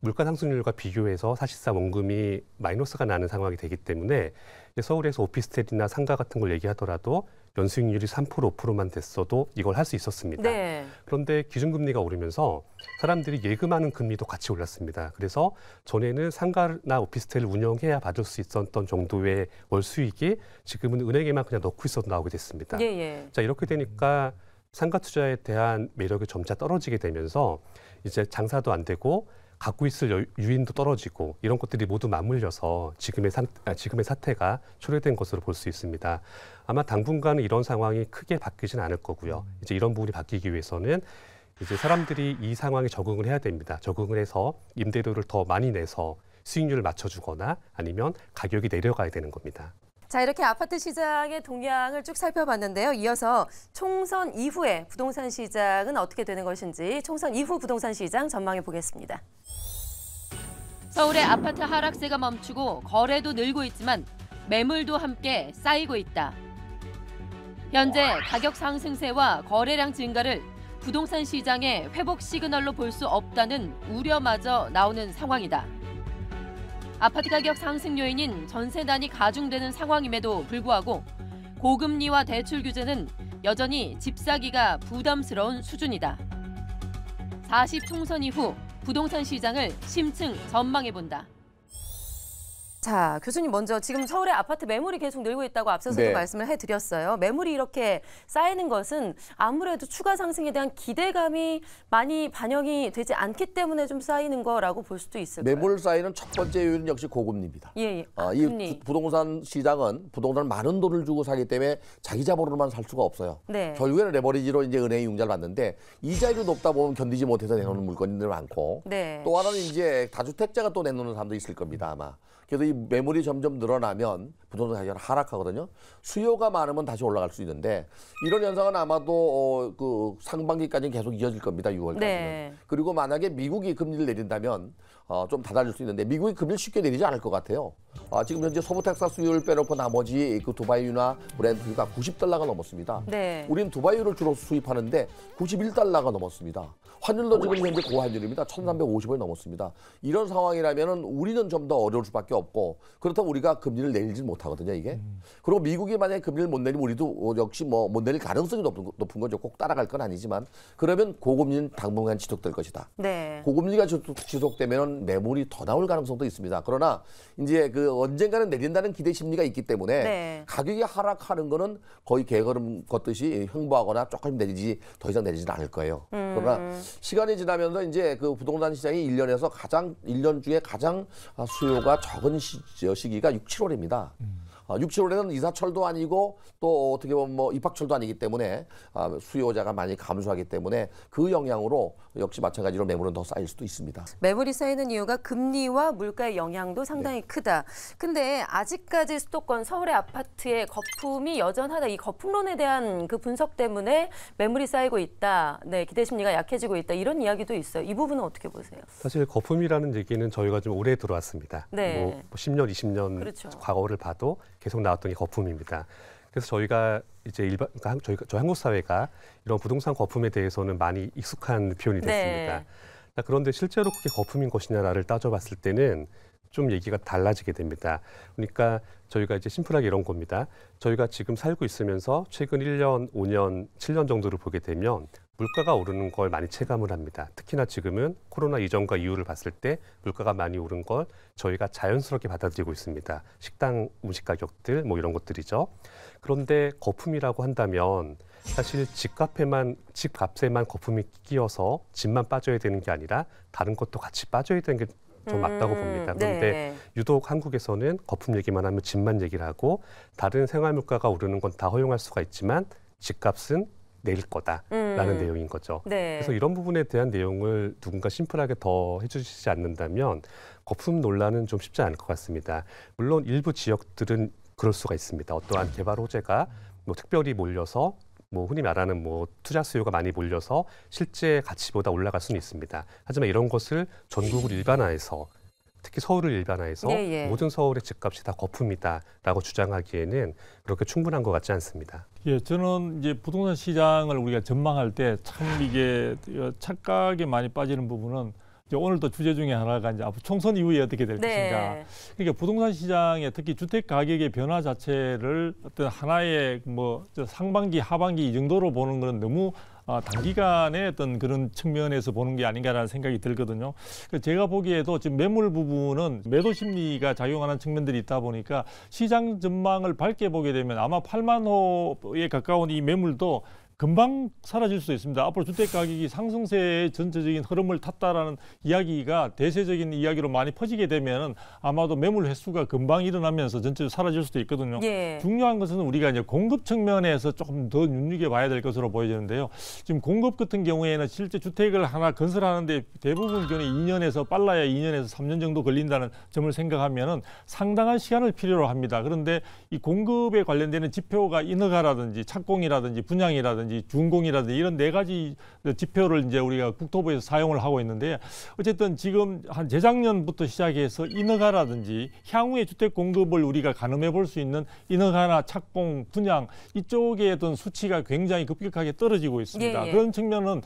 물가 상승률과 비교해서 사실상 원금이 마이너스가 나는 상황이 되기 때문에 서울에서 오피스텔이나 상가 같은 걸 얘기하더라도 연수익률이 3% 5%만 됐어도 이걸 할 수 있었습니다. 네. 그런데 기준금리가 오르면서 사람들이 예금하는 금리도 같이 올랐습니다. 그래서 전에는 상가나 오피스텔을 운영해야 받을 수 있었던 정도의 월 수익이 지금은 은행에만 그냥 넣고 있어도 나오게 됐습니다. 예, 예. 자 이렇게 되니까 상가 투자에 대한 매력이 점차 떨어지게 되면서 이제 장사도 안 되고 갖고 있을 유인도 떨어지고 이런 것들이 모두 맞물려서 지금의, 상, 아, 지금의 사태가 초래된 것으로 볼 수 있습니다. 아마 당분간은 이런 상황이 크게 바뀌진 않을 거고요. 이제 이런 부분이 바뀌기 위해서는 이제 사람들이 이 상황에 적응을 해야 됩니다. 적응을 해서 임대료를 더 많이 내서 수익률을 맞춰주거나 아니면 가격이 내려가야 되는 겁니다. 자, 이렇게 아파트 시장의 동향을 쭉 살펴봤는데요. 이어서 총선 이후에 부동산 시장은 어떻게 되는 것인지 총선 이후 부동산 시장 전망해 보겠습니다. 서울의 아파트 하락세가 멈추고 거래도 늘고 있지만 매물도 함께 쌓이고 있다. 현재 가격 상승세와 거래량 증가를 부동산 시장의 회복 시그널로 볼 수 없다는 우려마저 나오는 상황이다. 아파트 가격 상승 요인인 전세단이 가중되는 상황임에도 불구하고 고금리와 대출 규제는 여전히 집 사기가 부담스러운 수준이다. 40 총선 이후 부동산 시장을 심층 전망해본다. 자, 교수님 먼저 지금 서울의 아파트 매물이 계속 늘고 있다고 앞서서도 네. 말씀을 해드렸어요. 매물이 이렇게 쌓이는 것은 아무래도 추가 상승에 대한 기대감이 많이 반영이 되지 않기 때문에 좀 쌓이는 거라고 볼 수도 있을까요? 매물 쌓이는 첫 번째 요인은 역시 고금리입니다. 예, 예. 아, 아 이 금리. 부동산 시장은 부동산 많은 돈을 주고 사기 때문에 자기 자본으로만 살 수가 없어요. 네. 결국에는 레버리지로 이제 은행이 융자를 받는데 이자율이 높다 보면 견디지 못해서 내놓는 물건들 많고 네. 또 하나는 이제 다주택자가 또 내놓는 사람도 있을 겁니다 아마. 그래서 이 매물이 점점 늘어나면 부동산 가격은 하락하거든요. 수요가 많으면 다시 올라갈 수 있는데 이런 현상은 아마도 어, 그 상반기까지는 계속 이어질 겁니다. 6월까지는. 네. 그리고 만약에 미국이 금리를 내린다면 어, 좀 다다를 수 있는데 미국이 금리를 쉽게 내리지 않을 것 같아요. 아, 지금 현재 서부 텍사스 유를 빼놓고 나머지 그 두바이유나 브랜드가 90달러가 넘었습니다. 네. 우는 두바이유를 주로 수입하는데 91달러가 넘었습니다. 환율도 지금 현재 고환율입니다. 1350을 넘었습니다. 이런 상황이라면 우리는 좀 더 어려울 수밖에 없고 없고 그렇다면 우리가 금리를 내리지 못하거든요 이게 음. 그리고 미국이 만약에 금리를 못 내리면 우리도 어, 역시 뭐 못 내릴 가능성이 높은, 높은 거죠 꼭 따라갈 건 아니지만 그러면 고금리는 당분간 지속될 것이다 네. 고금리가 지속되면 매물이 더 나올 가능성도 있습니다 그러나 이제 그 언젠가는 내린다는 기대 심리가 있기 때문에 네. 가격이 하락하는 거는 거의 개걸음 걷듯이 흥부하거나 조금 내리지 더 이상 내리지는 않을 거예요 음. 그러나 시간이 지나면서 이제 그 부동산 시장이 일년에서 가장 일년 중에 가장 수요가 적은 시 시기가 6, 7월입니다. 음. 6월에는 아, 이사철도 아니고 또 어떻게 보면 뭐 입학철도 아니기 때문에 아, 수요자가 많이 감소하기 때문에 그 영향으로 역시 마찬가지로 매물은 더 쌓일 수도 있습니다. 매물이 쌓이는 이유가 금리와 물가의 영향도 상당히 네. 크다. 근데 아직까지 수도권 서울의 아파트의 거품이 여전하다. 이 거품론에 대한 그 분석 때문에 매물이 쌓이고 있다. 네, 기대 심리가 약해지고 있다. 이런 이야기도 있어요. 이 부분은 어떻게 보세요? 사실 거품이라는 얘기는 저희가 좀 오래 들어왔습니다. 네. 뭐 10년, 뭐 20년 그렇죠. 과거를 봐도 계속 나왔던 게 거품입니다. 그래서 저희가 이제 일반 그러니까 저희 저 한국 사회가 이런 부동산 거품에 대해서는 많이 익숙한 표현이 됐습니다. 네. 그런데 실제로 그게 거품인 것이냐를 따져봤을 때는 좀 얘기가 달라지게 됩니다. 그러니까 저희가 이제 심플하게 이런 겁니다. 저희가 지금 살고 있으면서 최근 1년, 5년, 7년 정도를 보게 되면 물가가 오르는 걸 많이 체감을 합니다. 특히나 지금은 코로나 이전과 이후를 봤을 때 물가가 많이 오른 걸 저희가 자연스럽게 받아들이고 있습니다. 식당 음식 가격들 뭐 이런 것들이죠. 그런데 거품이라고 한다면 사실 집값에만 집값에만 거품이 끼어서 집만 빠져야 되는 게 아니라 다른 것도 같이 빠져야 되는 게좀 맞다고 음, 봅니다. 그런데 네. 유독 한국에서는 거품 얘기만 하면 집만 얘기를 하고 다른 생활 물가가 오르는 건 다 허용할 수가 있지만 집값은 내릴 거다라는 음. 내용인 거죠. 네. 그래서 이런 부분에 대한 내용을 누군가 심플하게 더 해주시지 않는다면 거품 논란은 좀 쉽지 않을 것 같습니다. 물론 일부 지역들은 그럴 수가 있습니다. 어떠한 개발 호재가 뭐 특별히 몰려서 뭐 흔히 말하는 뭐 투자 수요가 많이 몰려서 실제 가치보다 올라갈 수는 있습니다. 하지만 이런 것을 전국을 일반화해서 특히 서울을 일반화해서 예, 예. 모든 서울의 집값이 다 거품이다라고 주장하기에는 그렇게 충분한 것 같지 않습니다. 예, 저는 이제 부동산 시장을 우리가 전망할 때 참 이게 착각에 많이 빠지는 부분은 오늘도 주제 중에 하나가 이제 앞으로 총선 이후에 어떻게 될 네. 것인가. 그러니까 부동산 시장에 특히 주택 가격의 변화 자체를 어떤 하나의 뭐 상반기, 하반기 이 정도로 보는 건 너무 아, 어, 단기간에 어떤 그런 측면에서 보는 게 아닌가라는 생각이 들거든요. 그 제가 보기에도 지금 매물 부분은 매도 심리가 작용하는 측면들이 있다 보니까 시장 전망을 밝게 보게 되면 아마 8만 호에 가까운 이 매물도 금방 사라질 수도 있습니다. 앞으로 주택 가격이 상승세의 전체적인 흐름을 탔다라는 이야기가 대세적인 이야기로 많이 퍼지게 되면 아마도 매물 횟수가 금방 일어나면서 전체적으로 사라질 수도 있거든요. 예. 중요한 것은 우리가 이제 공급 측면에서 조금 더 눈여겨 봐야 될 것으로 보여지는데요. 지금 공급 같은 경우에는 실제 주택을 하나 건설하는데 대부분 경우 2년에서 빨라야 2년에서 3년 정도 걸린다는 점을 생각하면은 상당한 시간을 필요로 합니다. 그런데 이 공급에 관련되는 지표가 인허가라든지 착공이라든지 분양이라든지 산업이라든지 중공이라든지 이런 네 가지 지표를 이제 우리가 국토부에서 사용을 하고 있는데 어쨌든 지금 한 재작년부터 시작해서 인허가라든지 향후에 주택 공급을 우리가 가늠해 볼 수 있는 인허가나 착공, 분양 이쪽에 어떤 수치가 굉장히 급격하게 떨어지고 있습니다. 예, 예. 그런 측면은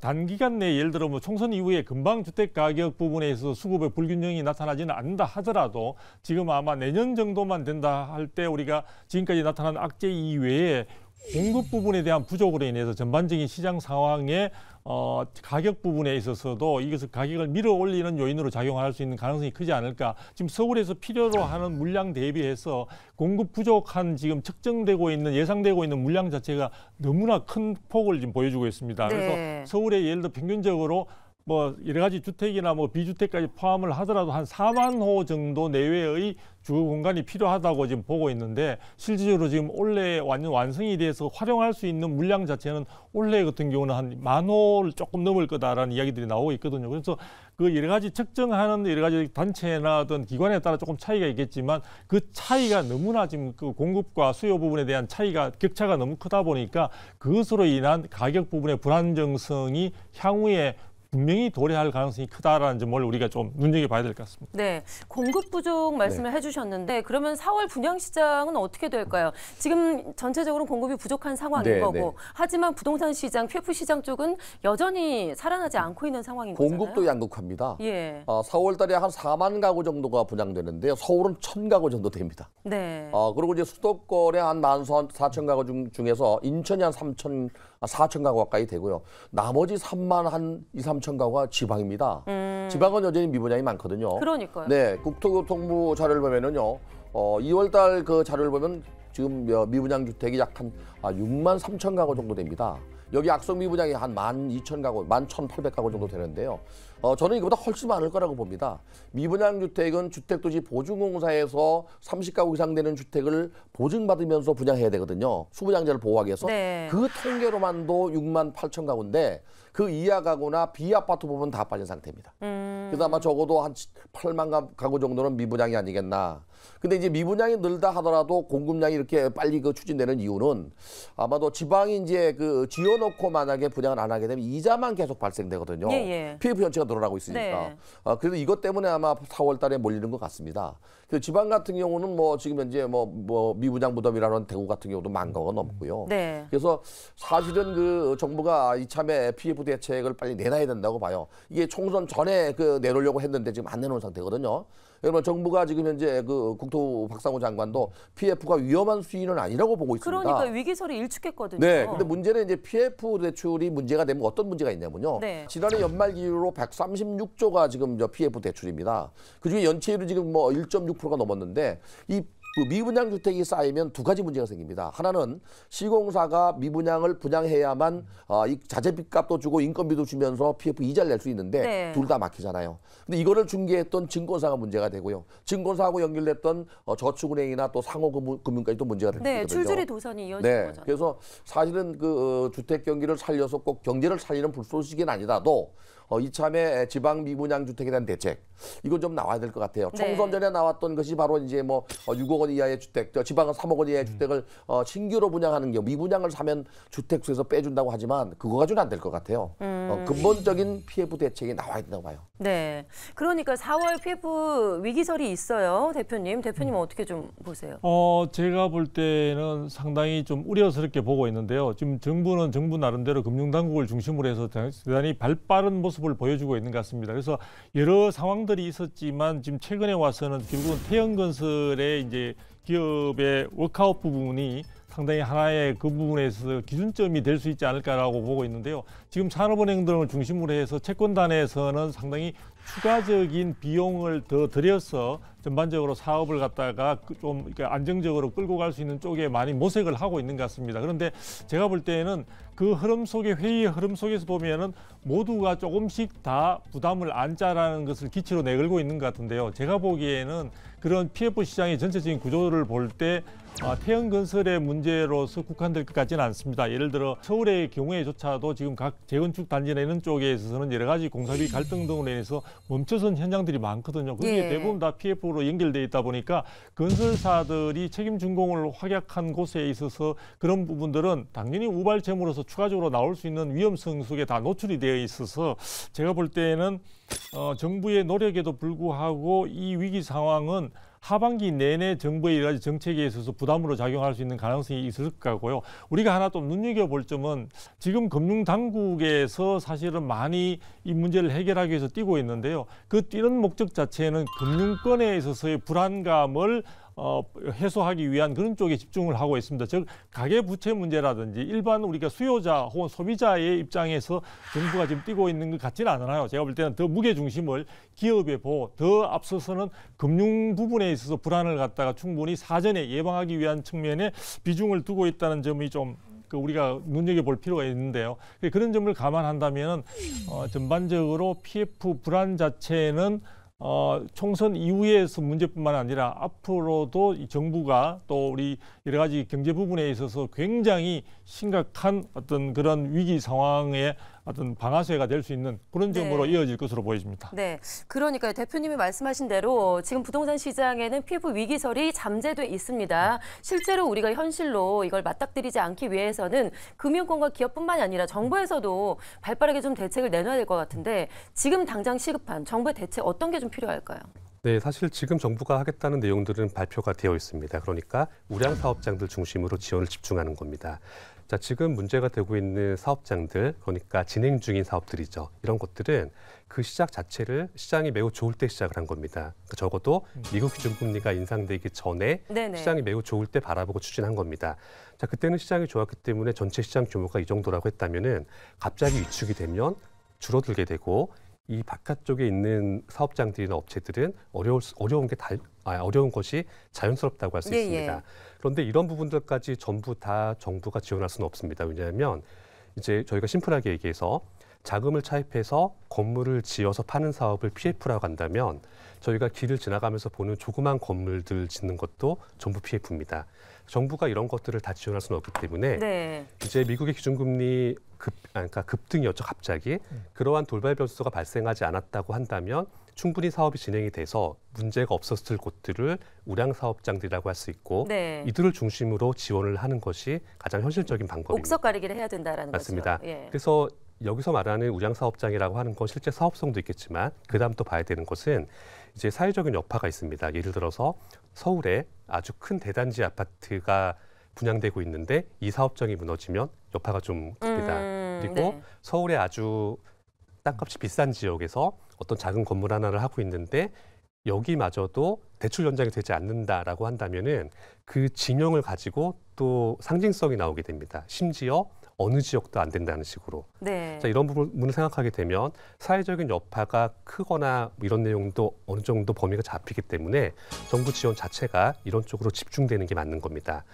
단기간 내에 예를 들어 뭐 총선 이후에 금방 주택 가격 부분에 서 수급의 불균형이 나타나지는 않는다 하더라도 지금 아마 내년 정도만 된다 할 때 우리가 지금까지 나타난 악재 이외에 공급 부분에 대한 부족으로 인해서 전반적인 시장 상황에 어, 가격 부분에 있어서도 이것을 가격을 밀어 올리는 요인으로 작용할 수 있는 가능성이 크지 않을까. 지금 서울에서 필요로 하는 물량 대비해서 공급 부족한 지금 측정되고 있는 예상되고 있는 물량 자체가 너무나 큰 폭을 지금 보여주고 있습니다. 네. 그래서 서울의 예를 들어 평균적으로 뭐 여러 가지 주택이나 뭐 비주택까지 포함을 하더라도 한 4만 호 정도 내외의 주거 공간이 필요하다고 지금 보고 있는데 실질적으로 지금 올해 완전 완성이 돼서 활용할 수 있는 물량 자체는 올해 같은 경우는 한 만 호를 조금 넘을 거다라는 이야기들이 나오고 있거든요. 그래서 그 여러 가지 측정하는 여러 가지 단체나 어떤 기관에 따라 조금 차이가 있겠지만 그 차이가 너무나 지금 그 공급과 수요 부분에 대한 차이가 격차가 너무 크다 보니까 그것으로 인한 가격 부분의 불안정성이 향후에 분명히 도래할 가능성이 크다라는 점을 우리가 좀 눈여겨봐야 될 것 같습니다. 네, 공급 부족 말씀을 네. 해주셨는데 그러면 4월 분양 시장은 어떻게 될까요? 지금 전체적으로 공급이 부족한 상황인 네, 거고 네. 하지만 부동산 시장, 쾌프 시장 쪽은 여전히 살아나지 않고 있는 상황인 거잖아요. 공급도 양극화입니다. 예. 어, 4월 달에 한 4만 가구 정도가 분양되는데 서울은 1천 가구 정도 됩니다. 네. 어, 그리고 이제 수도권에 한 1만 4천 가구 중, 중에서 인천이 한 3천 4천 아, 가구 가까이 되고요. 나머지 3만 한 2, 3천 가구가 지방입니다. 음. 지방은 여전히 미분양이 많거든요. 그러니까요. 네, 국토교통부 자료를 보면은요. 어, 2월 달그 자료를 보면 지금 미분양 주택이 약 한 6만 아, 3천 가구 정도 됩니다. 여기 악성 미분양이 한1 2천가구 11,800가구 정도 되는데요. 어, 저는 이거보다 훨씬 많을 거라고 봅니다. 미분양 주택은 주택도시 보증공사에서 30가구 이상 되는 주택을 보증받으면서 분양해야 되거든요. 수분양자를 보호하기 위해서. 네. 그 통계로만도 6만 8천 가구인데 그 이하 가구나 비아파트 부분 다 빠진 상태입니다. 음. 그아마 적어도 한 8만 가구 정도는 미분양이 아니겠나. 근데 이제 미분양이 늘다 하더라도 공급량이 이렇게 빨리 그 추진되는 이유는 아마도 지방이 이제 그 지어놓고 만약에 분양을 안 하게 되면 이자만 계속 발생되거든요. 예, 예. PF 연체가 늘어나고 있으니까. 네. 아, 그래서 이것 때문에 아마 4월 달에 몰리는 것 같습니다. 그 지방 같은 경우는 뭐 지금 현재 뭐, 뭐 미부장 무덤이라는 대구 같은 경우도 만 건가 넘고요. 네. 그래서 사실은 그 정부가 이참에 PF 대책을 빨리 내놔야 된다고 봐요. 이게 총선 전에 그 내놓으려고 했는데 지금 안 내놓은 상태거든요. 여러분 정부가 지금 현재 그 국토 부 박상호 장관도 PF가 위험한 수위는 아니라고 보고 있습니다. 그러니까 위기설이 일축했거든요. 네. 근데 문제는 이제 PF 대출이 문제가 되면 어떤 문제가 있냐면요. 네. 지난해 연말 기준으로 136조가 지금 저 PF 대출입니다. 그중에 연체율이 지금 뭐 1.6%가 넘었는데 이그 미분양 주택이 쌓이면 두 가지 문제가 생깁니다. 하나는 시공사가 미분양을 분양해야만 어, 이 자재비 값도 주고 인건비도 주면서 PF 이자를 낼 수 있는데 네. 둘다 막히잖아요. 근데 이거를 중개했던 증권사가 문제가 되고요. 증권사하고 연결됐던 어, 저축은행이나 또 상호금융까지도 문제가 되거든 네, 줄줄이 도선이 이어지는 네, 거죠. 그래서 사실은 그 어, 주택 경기를 살려서 꼭 경제를 살리는 불쏘시기는 아니다도 어, 이참에 지방 미분양 주택에 대한 대책 이건 좀 나와야 될 것 같아요. 네. 총선 전에 나왔던 것이 바로 이제 뭐 6억 어, 원 이하의 주택, 지방은 3억 원 이하의 음. 주택을 어, 신규로 분양하는 경우 미분양을 사면 주택수에서 빼준다고 하지만 그거 가지고는 안 될 것 같아요. 어, 음. 어, 근본적인 PF 대책이 나와야 된다고 봐요. 네, 그러니까 4월 PF 위기설이 있어요, 대표님. 대표님 은 음. 어떻게 좀 보세요? 어, 제가 볼 때는 상당히 좀 우려스럽게 보고 있는데요. 지금 정부는 정부 나름대로 금융당국을 중심으로 해서 대단히 발빠른 모습. 모습을 보여주고 있는 것 같습니다. 그래서 여러 상황들이 있었지만 지금 최근에 와서는 결국은 태형건설의 이제 기업의 워크아웃 부분이 상당히 하나의 그 부분에 있어서 기준점이 될 수 있지 않을까라고 보고 있는데요. 지금 산업은행 등을 중심으로 해서 채권단에서는 상당히 추가적인 비용을 더 들여서 전반적으로 사업을 갖다가 그 좀 안정적으로 끌고 갈 수 있는 쪽에 많이 모색을 하고 있는 것 같습니다. 그런데 제가 볼 때는 그 흐름 속에 회의 흐름 속에서 보면은 모두가 조금씩 다 부담을 안자라는 것을 기치로 내걸고 있는 것 같은데요. 제가 보기에는 그런 PF 시장의 전체적인 구조를 볼때 아, 태형 건설의 문제로서 국한될 것 같지는 않습니다. 예를 들어 서울의 경우에조차도 지금 각 재건축 단지 내는 쪽에 있어서는 여러 가지 공사비 갈등 등으로 인해서 멈춰선 현장들이 많거든요. 그게 예. 대부분 다 PF로 연결돼 있다 보니까 건설사들이 책임 준공을 확약한 곳에 있어서 그런 부분들은 당연히 우발점으로서 추가적으로 나올 수 있는 위험성 속에 다 노출이 되어 있어서 제가 볼 때는 에 어, 정부의 노력에도 불구하고 이 위기 상황은 하반기 내내 정부의 여러 가지 정책에 있어서 부담으로 작용할 수 있는 가능성이 있을 거고요. 우리가 하나 또 눈여겨볼 점은 지금 금융당국에서 사실은 많이 이 문제를 해결하기 위해서 뛰고 있는데요. 그 뛰는 목적 자체는 금융권에 있어서의 불안감을 어, 해소하기 위한 그런 쪽에 집중을 하고 있습니다. 즉 가계 부채 문제라든지 일반 우리가 수요자 혹은 소비자의 입장에서 정부가 지금 뛰고 있는 것 같지는 않아요. 제가 볼 때는 더 무게 중심을 기업에 보호, 더 앞서서는 금융 부분에 있어서 불안을 갖다가 충분히 사전에 예방하기 위한 측면에 비중을 두고 있다는 점이 좀 그 우리가 눈여겨볼 필요가 있는데요. 그런 점을 감안한다면 어, 전반적으로 PF 불안 자체는 어, 총선 이후에서 문제뿐만 아니라 앞으로도 이 정부가 또 우리 여러 가지 경제 부분에 있어서 굉장히 심각한 어떤 그런 위기 상황에 어떤 방아쇠가 될 수 있는 그런 점으로 네. 이어질 것으로 보여집니다. 네, 그러니까 대표님이 말씀하신 대로 지금 부동산 시장에는 PF 위기설이 잠재돼 있습니다. 실제로 우리가 현실로 이걸 맞닥뜨리지 않기 위해서는 금융권과 기업뿐만이 아니라 정부에서도 발빠르게 좀 대책을 내놔야 될 것 같은데 지금 당장 시급한 정부의 대책 어떤 게 좀 필요할까요? 네, 사실 지금 정부가 하겠다는 내용들은 발표가 되어 있습니다. 그러니까 우량 사업장들 중심으로 지원을 집중하는 겁니다. 자, 지금 문제가 되고 있는 사업장들, 그러니까 진행 중인 사업들이죠. 이런 것들은 그 시작 자체를 시장이 매우 좋을 때 시작을 한 겁니다. 그러니까 적어도 미국 기준금리가 인상되기 전에 네네. 시장이 매우 좋을 때 바라보고 추진한 겁니다. 자, 그때는 시장이 좋았기 때문에 전체 시장 규모가 이 정도라고 했다면은 갑자기 위축이 되면 줄어들게 되고 이 바깥쪽에 있는 사업장들이나 업체들은 어려울 어려운 게 달, 아, 어려운 것이 자연스럽다고 할수 예, 있습니다. 예. 그런데 이런 부분들까지 전부 다 정부가 지원할 수는 없습니다. 왜냐하면 이제 저희가 심플하게 얘기해서 자금을 차입해서 건물을 지어서 파는 사업을 PF라고 한다면 저희가 길을 지나가면서 보는 조그만 건물들 짓는 것도 전부 PF입니다. 정부가 이런 것들을 다 지원할 수는 없기 때문에 네. 이제 미국의 기준금리 급, 아, 그러니까 급등이었죠 갑자기 음. 그러한 돌발 변수가 발생하지 않았다고 한다면 충분히 사업이 진행이 돼서 문제가 없었을 곳들을 우량 사업장들이라고 할 수 있고 네. 이들을 중심으로 지원을 하는 것이 가장 현실적인 방법입니다. 옥석 가리기를 해야 된다라는 맞습니다. 거죠. 예. 그래서 여기서 말하는 우량 사업장이라고 하는 건 실제 사업성도 있겠지만 그다음 또 봐야 되는 것은 이제 사회적인 여파가 있습니다. 예를 들어서 서울에 아주 큰 대단지 아파트가 분양되고 있는데 이 사업장이 무너지면 여파가 좀 큽니다. 음, 그리고 네. 서울에 아주 땅값이 비싼 지역에서 어떤 작은 건물 하나를 하고 있는데 여기마저도 대출 연장이 되지 않는다라고 한다면은 그징영을 가지고 또 상징성이 나오게 됩니다. 심지어 어느 지역도 안 된다는 식으로. 네. 자, 이런 부분을 생각하게 되면 사회적인 여파가 크거나 이런 내용도 어느 정도 범위가 잡히기 때문에 정부 지원 자체가 이런 쪽으로 집중되는 게 맞는 겁니다.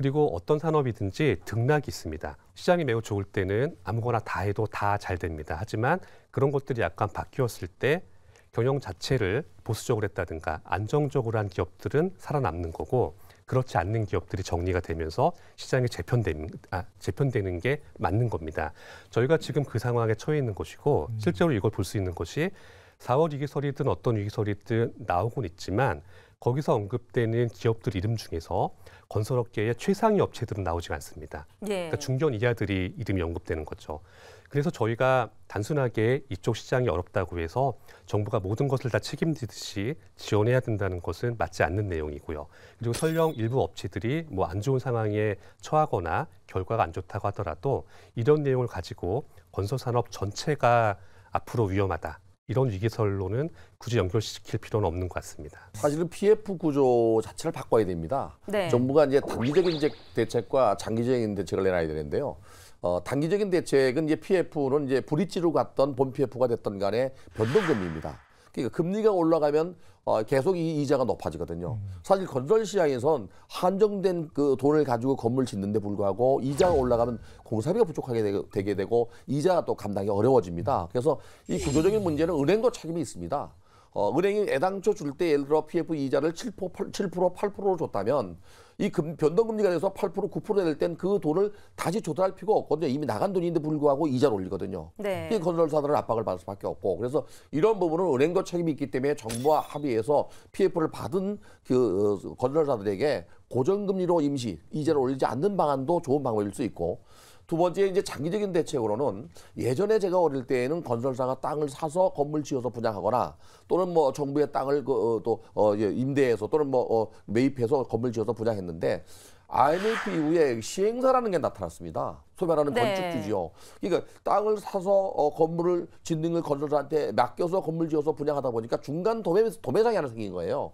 그리고 어떤 산업이든지 등락이 있습니다. 시장이 매우 좋을 때는 아무거나 다 해도 다 잘 됩니다. 하지만 그런 것들이 약간 바뀌었을 때 경영 자체를 보수적으로 했다든가 안정적으로 한 기업들은 살아남는 거고 그렇지 않는 기업들이 정리가 되면서 시장이 재편되는, 아, 재편되는 게 맞는 겁니다. 저희가 지금 그 상황에 처해 있는 것이고 음. 실제로 이걸 볼 수 있는 것이 4월 위기설이든 어떤 위기설이든 나오곤 있지만 거기서 언급되는 기업들 이름 중에서 건설업계의 최상위 업체들은 나오지 않습니다. 예. 그러니까 중견 이하들이 이름이 언급되는 거죠. 그래서 저희가 단순하게 이쪽 시장이 어렵다고 해서 정부가 모든 것을 다 책임지듯이 지원해야 된다는 것은 맞지 않는 내용이고요. 그리고 설령 일부 업체들이 뭐 안 좋은 상황에 처하거나 결과가 안 좋다고 하더라도 이런 내용을 가지고 건설산업 전체가 앞으로 위험하다. 이런 위기설로는 굳이 연결시킬 필요는 없는 것 같습니다. 사실은 PF 구조 자체를 바꿔야 됩니다. 네. 정부가 이제 단기적인 대책과 장기적인 대책을 내놔야 되는데요. 어, 단기적인 대책은 이제 PF는 이제 브릿지로 갔던 본 PF가 됐던 간에 변동점입니다 그러니까 금리가 올라가면 어, 계속 이 이자가 높아지거든요. 음. 사실 건설 시장에선 한정된 그 돈을 가지고 건물 짓는데 불구하고 이자가 올라가면 공사비가 부족하게 되, 되게 되고 이자가 또 감당이 어려워집니다. 그래서 이 구조적인 문제는 은행도 책임이 있습니다. 어, 은행이 애당초 줄 때 예를 들어 PF 이자를 7%, 8%로 줬다면 이 금, 변동금리가 돼서 8% 9%될 땐 그 돈을 다시 조달할 필요가 없거든요. 이미 나간 돈인데 불구하고 이자를 올리거든요. 네. 이 건설사들은 압박을 받을 수밖에 없고 그래서 이런 부분은 은행도 책임이 있기 때문에 정부와 합의해서 PF를 받은 그 어, 건설사들에게 고정금리로 임시 이자를 올리지 않는 방안도 좋은 방법일 수 있고 두 번째 이제 장기적인 대책으로는 예전에 제가 어릴 때에는 건설사가 땅을 사서 건물 지어서 분양하거나 또는 뭐 정부의 땅을 그또 어, 어 예, 임대해서 또는 뭐 어, 매입해서 건물 지어서 분양했는데 IMF 이후에 시행사라는 게 나타났습니다. 소멸하는 네. 건축주지요. 그러니까 땅을 사서 어, 건물을 짓는 걸 건설사한테 맡겨서 건물 지어서 분양하다 보니까 중간 도매, 도매장이 하나 생긴 거예요.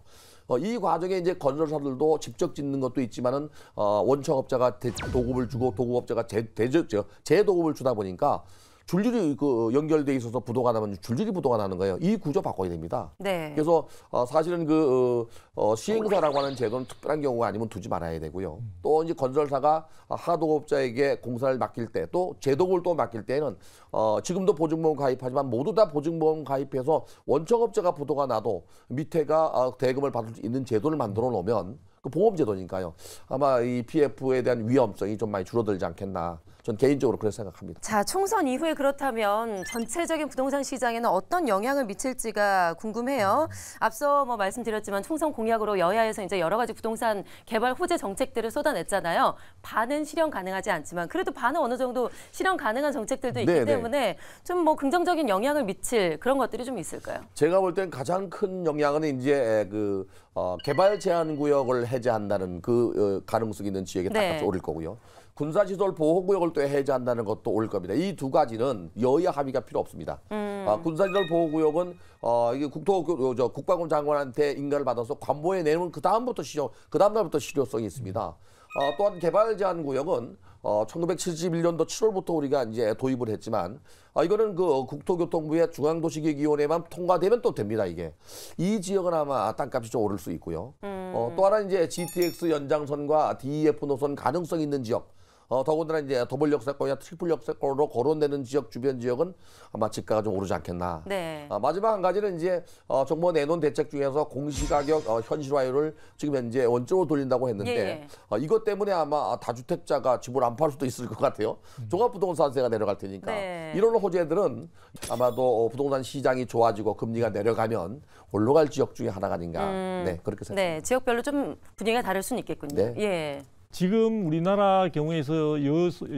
어, 이 과정에 이제 건설사들도 직접 짓는 것도 있지만은 어, 원청업자가 대, 도급을 주고 도급업자가 재, 대저, 저, 재도급을 주다 보니까 줄줄이 그 연결돼 있어서 부도가 나면 줄줄이 부도가 나는 거예요. 이 구조 바꿔야 됩니다. 네. 그래서 어, 사실은 그 어, 어 시행사라고 하는 제도는 특별한 경우가 아니면 두지 말아야 되고요. 음. 또 이제 건설사가 하도급자에게 공사를 맡길 때 또 제도를 또 맡길 때는 에 어, 지금도 보증보험 가입하지만 모두 다 보증보험 가입해서 원청업자가 부도가 나도 밑에가 어, 대금을 받을 수 있는 제도를 만들어 놓으면 그 보험제도니까요. 아마 이 PF에 대한 위험성이 좀 많이 줄어들지 않겠나. 전 개인적으로 그렇게 생각합니다. 자, 총선 이후에 그렇다면 전체적인 부동산 시장에는 어떤 영향을 미칠지가 궁금해요. 앞서 뭐 말씀드렸지만 총선 공약으로 여야에서 이제 여러 가지 부동산 개발 호재 정책들을 쏟아냈잖아요. 반은 실현 가능하지 않지만 그래도 반은 어느 정도 실현 가능한 정책들도 있기 네네. 네. 때문에 좀 뭐 긍정적인 영향을 미칠 그런 것들이 좀 있을까요? 제가 볼 땐 가장 큰 영향은 이제 그 어, 개발 제한 구역을 해제한다는 그 어, 가능성 있는 지역에 네. 딱 오를 거고요. 군사시설 보호구역을 또 해제한다는 것도 올 겁니다. 이 두 가지는 여야 합의가 필요 없습니다. 음. 아, 군사시설 보호구역은 어, 이게 국토 그, 저, 국방부 장관한테 인가를 받아서 관보에 내놓은 그 다음부터 실용 그 다음 날부터 실효성이 있습니다. 어, 또한 개발 제한 구역은 어, 1971년도 7월부터 우리가 이제 도입을 했지만 아, 이거는 그 국토교통부의 중앙도시계획위원회만 통과되면 또 됩니다 이게 이 지역은 아마 땅값이 좀 오를 수 있고요. 음. 어, 또 하나 이제 GTX 연장선과 DEF 노선 가능성 있는 지역 어, 더군다나 이제 더블 역세권이나 트리플 역세권으로 거론되는 지역 주변 지역은 아마 집가가 좀 오르지 않겠나. 네. 어, 마지막 한 가지는 이제 어, 정부 내놓은 대책 중에서 공시가격 어, 현실화율을 지금 현재 원점으로 돌린다고 했는데 예, 예. 어, 이것 때문에 아마 다주택자가 집을 안 팔 수도 있을 것 같아요. 음. 종합부동산세가 내려갈 테니까 네. 이런 호재들은 아마도 어, 부동산 시장이 좋아지고 금리가 내려가면 올라갈 지역 중에 하나가 아닌가. 음. 네 그렇게 네, 생각합니다. 네 지역별로 좀 분위기가 다를 수는 있겠군요. 네. 예. 지금 우리나라 경우에서 여,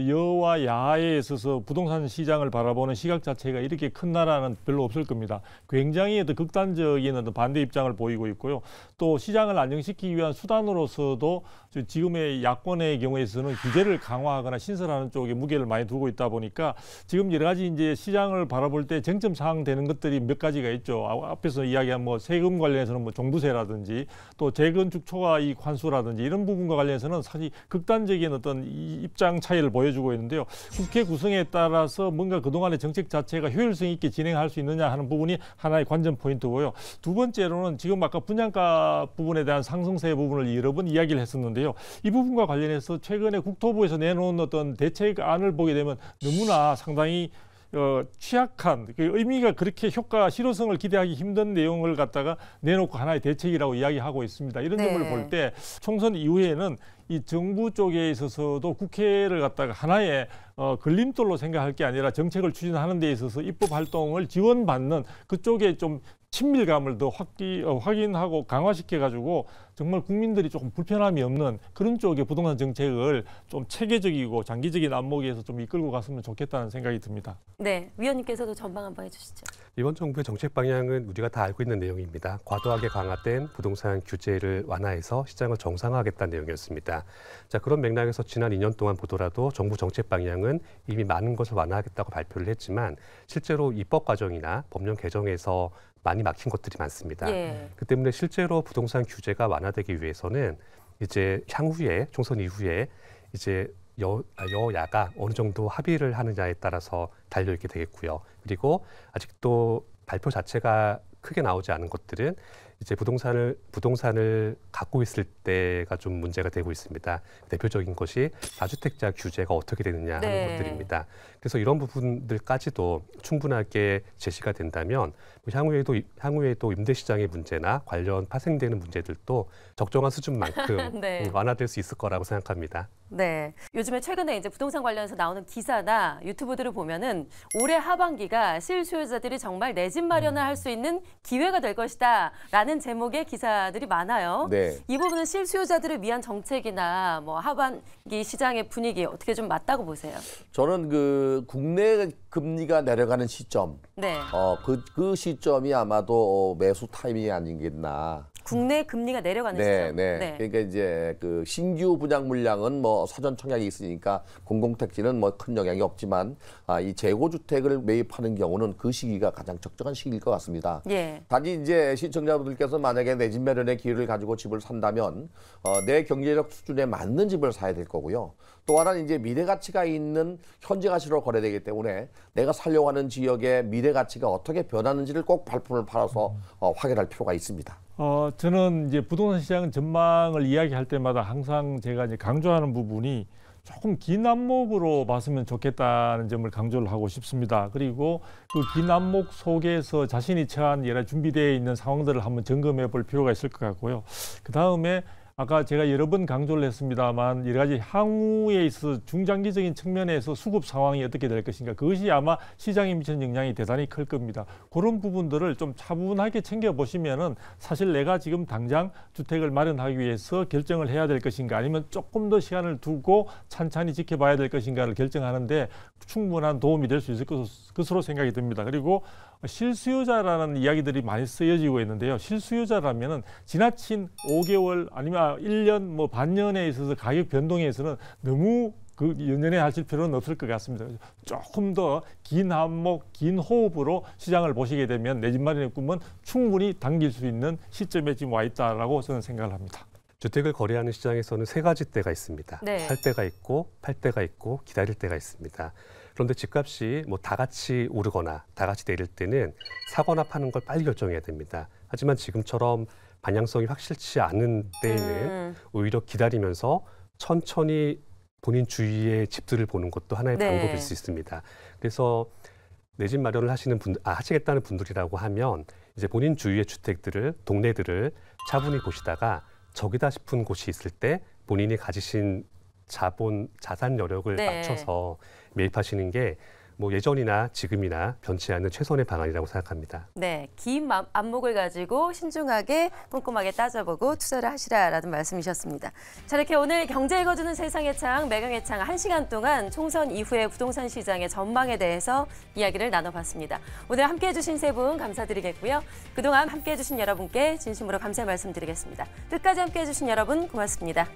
여와 야에 있어서 부동산 시장을 바라보는 시각 자체가 이렇게 큰 나라는 별로 없을 겁니다. 굉장히 더 극단적인 어떤 반대 입장을 보이고 있고요. 또 시장을 안정시키기 위한 수단으로서도 지금의 야권의 경우에서는 규제를 강화하거나 신설하는 쪽에 무게를 많이 두고 있다 보니까 지금 여러 가지 이제 시장을 바라볼 때 쟁점 사항 되는 것들이 몇 가지가 있죠. 아, 앞에서 이야기한 뭐 세금 관련해서는 뭐 종부세라든지 또 재건축 초과 이익 환수라든지 이런 부분과 관련해서는 사실 극단적인 어떤 입장 차이를 보여주고 있는데요. 국회 구성에 따라서 뭔가 그동안의 정책 자체가 효율성 있게 진행할 수 있느냐 하는 부분이 하나의 관전 포인트고요. 두 번째로는 지금 아까 분양가 부분에 대한 상승세 부분을 여러 번 이야기를 했었는데요. 이 부분과 관련해서 최근에 국토부에서 내놓은 어떤 대책안을 보게 되면 너무나 상당히 어, 취약한 그 의미가 그렇게 효과 실효성을 기대하기 힘든 내용을 갖다가 내놓고 하나의 대책이라고 이야기하고 있습니다. 이런 네. 점을 볼 때 총선 이후에는 이 정부 쪽에 있어서도 국회를 갖다가 하나의 어, 걸림돌로 생각할 게 아니라 정책을 추진하는 데 있어서 입법 활동을 지원받는 그쪽에 좀 친밀감을 더 확기, 어, 확인하고 강화시켜가지고 정말 국민들이 조금 불편함이 없는 그런 쪽의 부동산 정책을 좀 체계적이고 장기적인 안목에서 좀 이끌고 갔으면 좋겠다는 생각이 듭니다. 네, 위원님께서도 전망 한번 해주시죠. 이번 정부의 정책 방향은 우리가 다 알고 있는 내용입니다. 과도하게 강화된 부동산 규제를 완화해서 시장을 정상화하겠다는 내용이었습니다. 자, 그런 맥락에서 지난 2년 동안 보더라도 정부 정책 방향은 이미 많은 것을 완화하겠다고 발표를 했지만 실제로 입법 과정이나 법령 개정에서 많이 막힌 것들이 많습니다. 예. 그 때문에 실제로 부동산 규제가 완화되기 위해서는 이제 향후에 총선 이후에 이제 여, 아, 여야가 어느 정도 합의를 하느냐에 따라서 달려 있게 되겠고요. 그리고 아직도 발표 자체가 크게 나오지 않은 것들은 이제 부동산을 부동산을 갖고 있을 때가 좀 문제가 되고 있습니다. 대표적인 것이 다주택자 규제가 어떻게 되느냐 하는 네. 것들입니다. 그래서 이런 부분들까지도 충분하게 제시가 된다면 뭐 향후에도 향후에도 임대 시장의 문제나 관련 파생되는 문제들도 적정한 수준만큼 [LAUGHS] 네. 완화될 수 있을 거라고 생각합니다. 네. 요즘에 최근에 이제 부동산 관련해서 나오는 기사나 유튜브들을 보면은 올해 하반기가 실수요자들이 정말 내 집 마련을 음. 할수 있는 기회가 될 것이다라는 제목의 기사들이 많아요. 네. 이 부분은 실수요자들을 위한 정책이나 뭐 하반기 시장의 분위기 어떻게 좀 맞다고 보세요? 저는 그그 국내 금리가 내려가는 시점, 네. 어, 그, 그 시점이 아마도 어, 매수 타이밍이 아닌겠나. 국내 금리가 내려가는 네, 시점. 네. 네. 그러니까 이제 그 신규 분양 물량은 뭐 사전 청약이 있으니까 공공택지는 뭐 큰 영향이 없지만 아, 이 재고 주택을 매입하는 경우는 그 시기가 가장 적정한 시기일 것 같습니다. 예. 단지 이제 시청자분들께서 만약에 내 집 마련의 기회를 가지고 집을 산다면 어, 내 경제적 수준에 맞는 집을 사야 될 거고요. 또 하나는 이제 미래 가치가 있는 현재 가치로 거래되기 때문에 내가 살려고 하는 지역의 미래 가치가 어떻게 변하는지를 꼭 발품을 팔아서 어, 확인할 필요가 있습니다. 어, 저는 이제 부동산 시장 전망을 이야기할 때마다 항상 제가 이제 강조하는 부분이 조금 긴 안목으로 봤으면 좋겠다는 점을 강조를 하고 싶습니다. 그리고 그 긴 안목 속에서 자신이 처한 예라 준비되어 있는 상황들을 한번 점검해 볼 필요가 있을 것 같고요. 그 다음에 아까 제가 여러 번 강조를 했습니다만 여러 가지 향후에 있어 중장기적인 측면에서 수급 상황이 어떻게 될 것인가 그것이 아마 시장에 미치는 영향이 대단히 클 겁니다. 그런 부분들을 좀 차분하게 챙겨보시면은 사실 내가 지금 당장 주택을 마련하기 위해서 결정을 해야 될 것인가 아니면 조금 더 시간을 두고 찬찬히 지켜봐야 될 것인가를 결정하는데 충분한 도움이 될 수 있을 것으로 생각이 듭니다. 그리고 실수요자라는 이야기들이 많이 쓰여지고 있는데요. 실수요자라면 지나친 5개월 아니면 1년 아, 뭐 반년에 있어서 가격 변동에 있어서는 너무 그 연연해 하실 필요는 없을 것 같습니다. 조금 더 긴 한목, 긴 호흡으로 시장을 보시게 되면 내 집 마련의 꿈은 충분히 당길 수 있는 시점에 지금 와 있다라고 저는 생각을 합니다. 주택을 거래하는 시장에서는 세 가지 때가 있습니다. 네. 살 때가 있고 팔 때가 있고 기다릴 때가 있습니다. 그런데 집값이 뭐 다 같이 오르거나 다 같이 내릴 때는 사거나 파는 걸 빨리 결정해야 됩니다. 하지만 지금처럼 반향성이 확실치 않은 때에는 음. 오히려 기다리면서 천천히 본인 주위의 집들을 보는 것도 하나의 네. 방법일 수 있습니다. 그래서 내 집 마련을 하시는 분, 아, 하시겠다는 분들이라고 하면 이제 본인 주위의 주택들을, 동네들을 차분히 보시다가 저기다 싶은 곳이 있을 때 본인이 가지신 자본, 자산 여력을 네. 맞춰서 매입하시는 게 뭐 예전이나 지금이나 변치 않는 최선의 방안이라고 생각합니다. 네, 긴 안목을 가지고 신중하게 꼼꼼하게 따져보고 투자를 하시라라는 말씀이셨습니다. 자, 이렇게 오늘 경제 읽어주는 세상의 창, 매경의 창 한시간 동안 총선 이후의 부동산 시장의 전망에 대해서 이야기를 나눠봤습니다. 오늘 함께해 주신 세 분 감사드리겠고요. 그동안 함께해 주신 여러분께 진심으로 감사의 말씀드리겠습니다. 끝까지 함께해 주신 여러분 고맙습니다.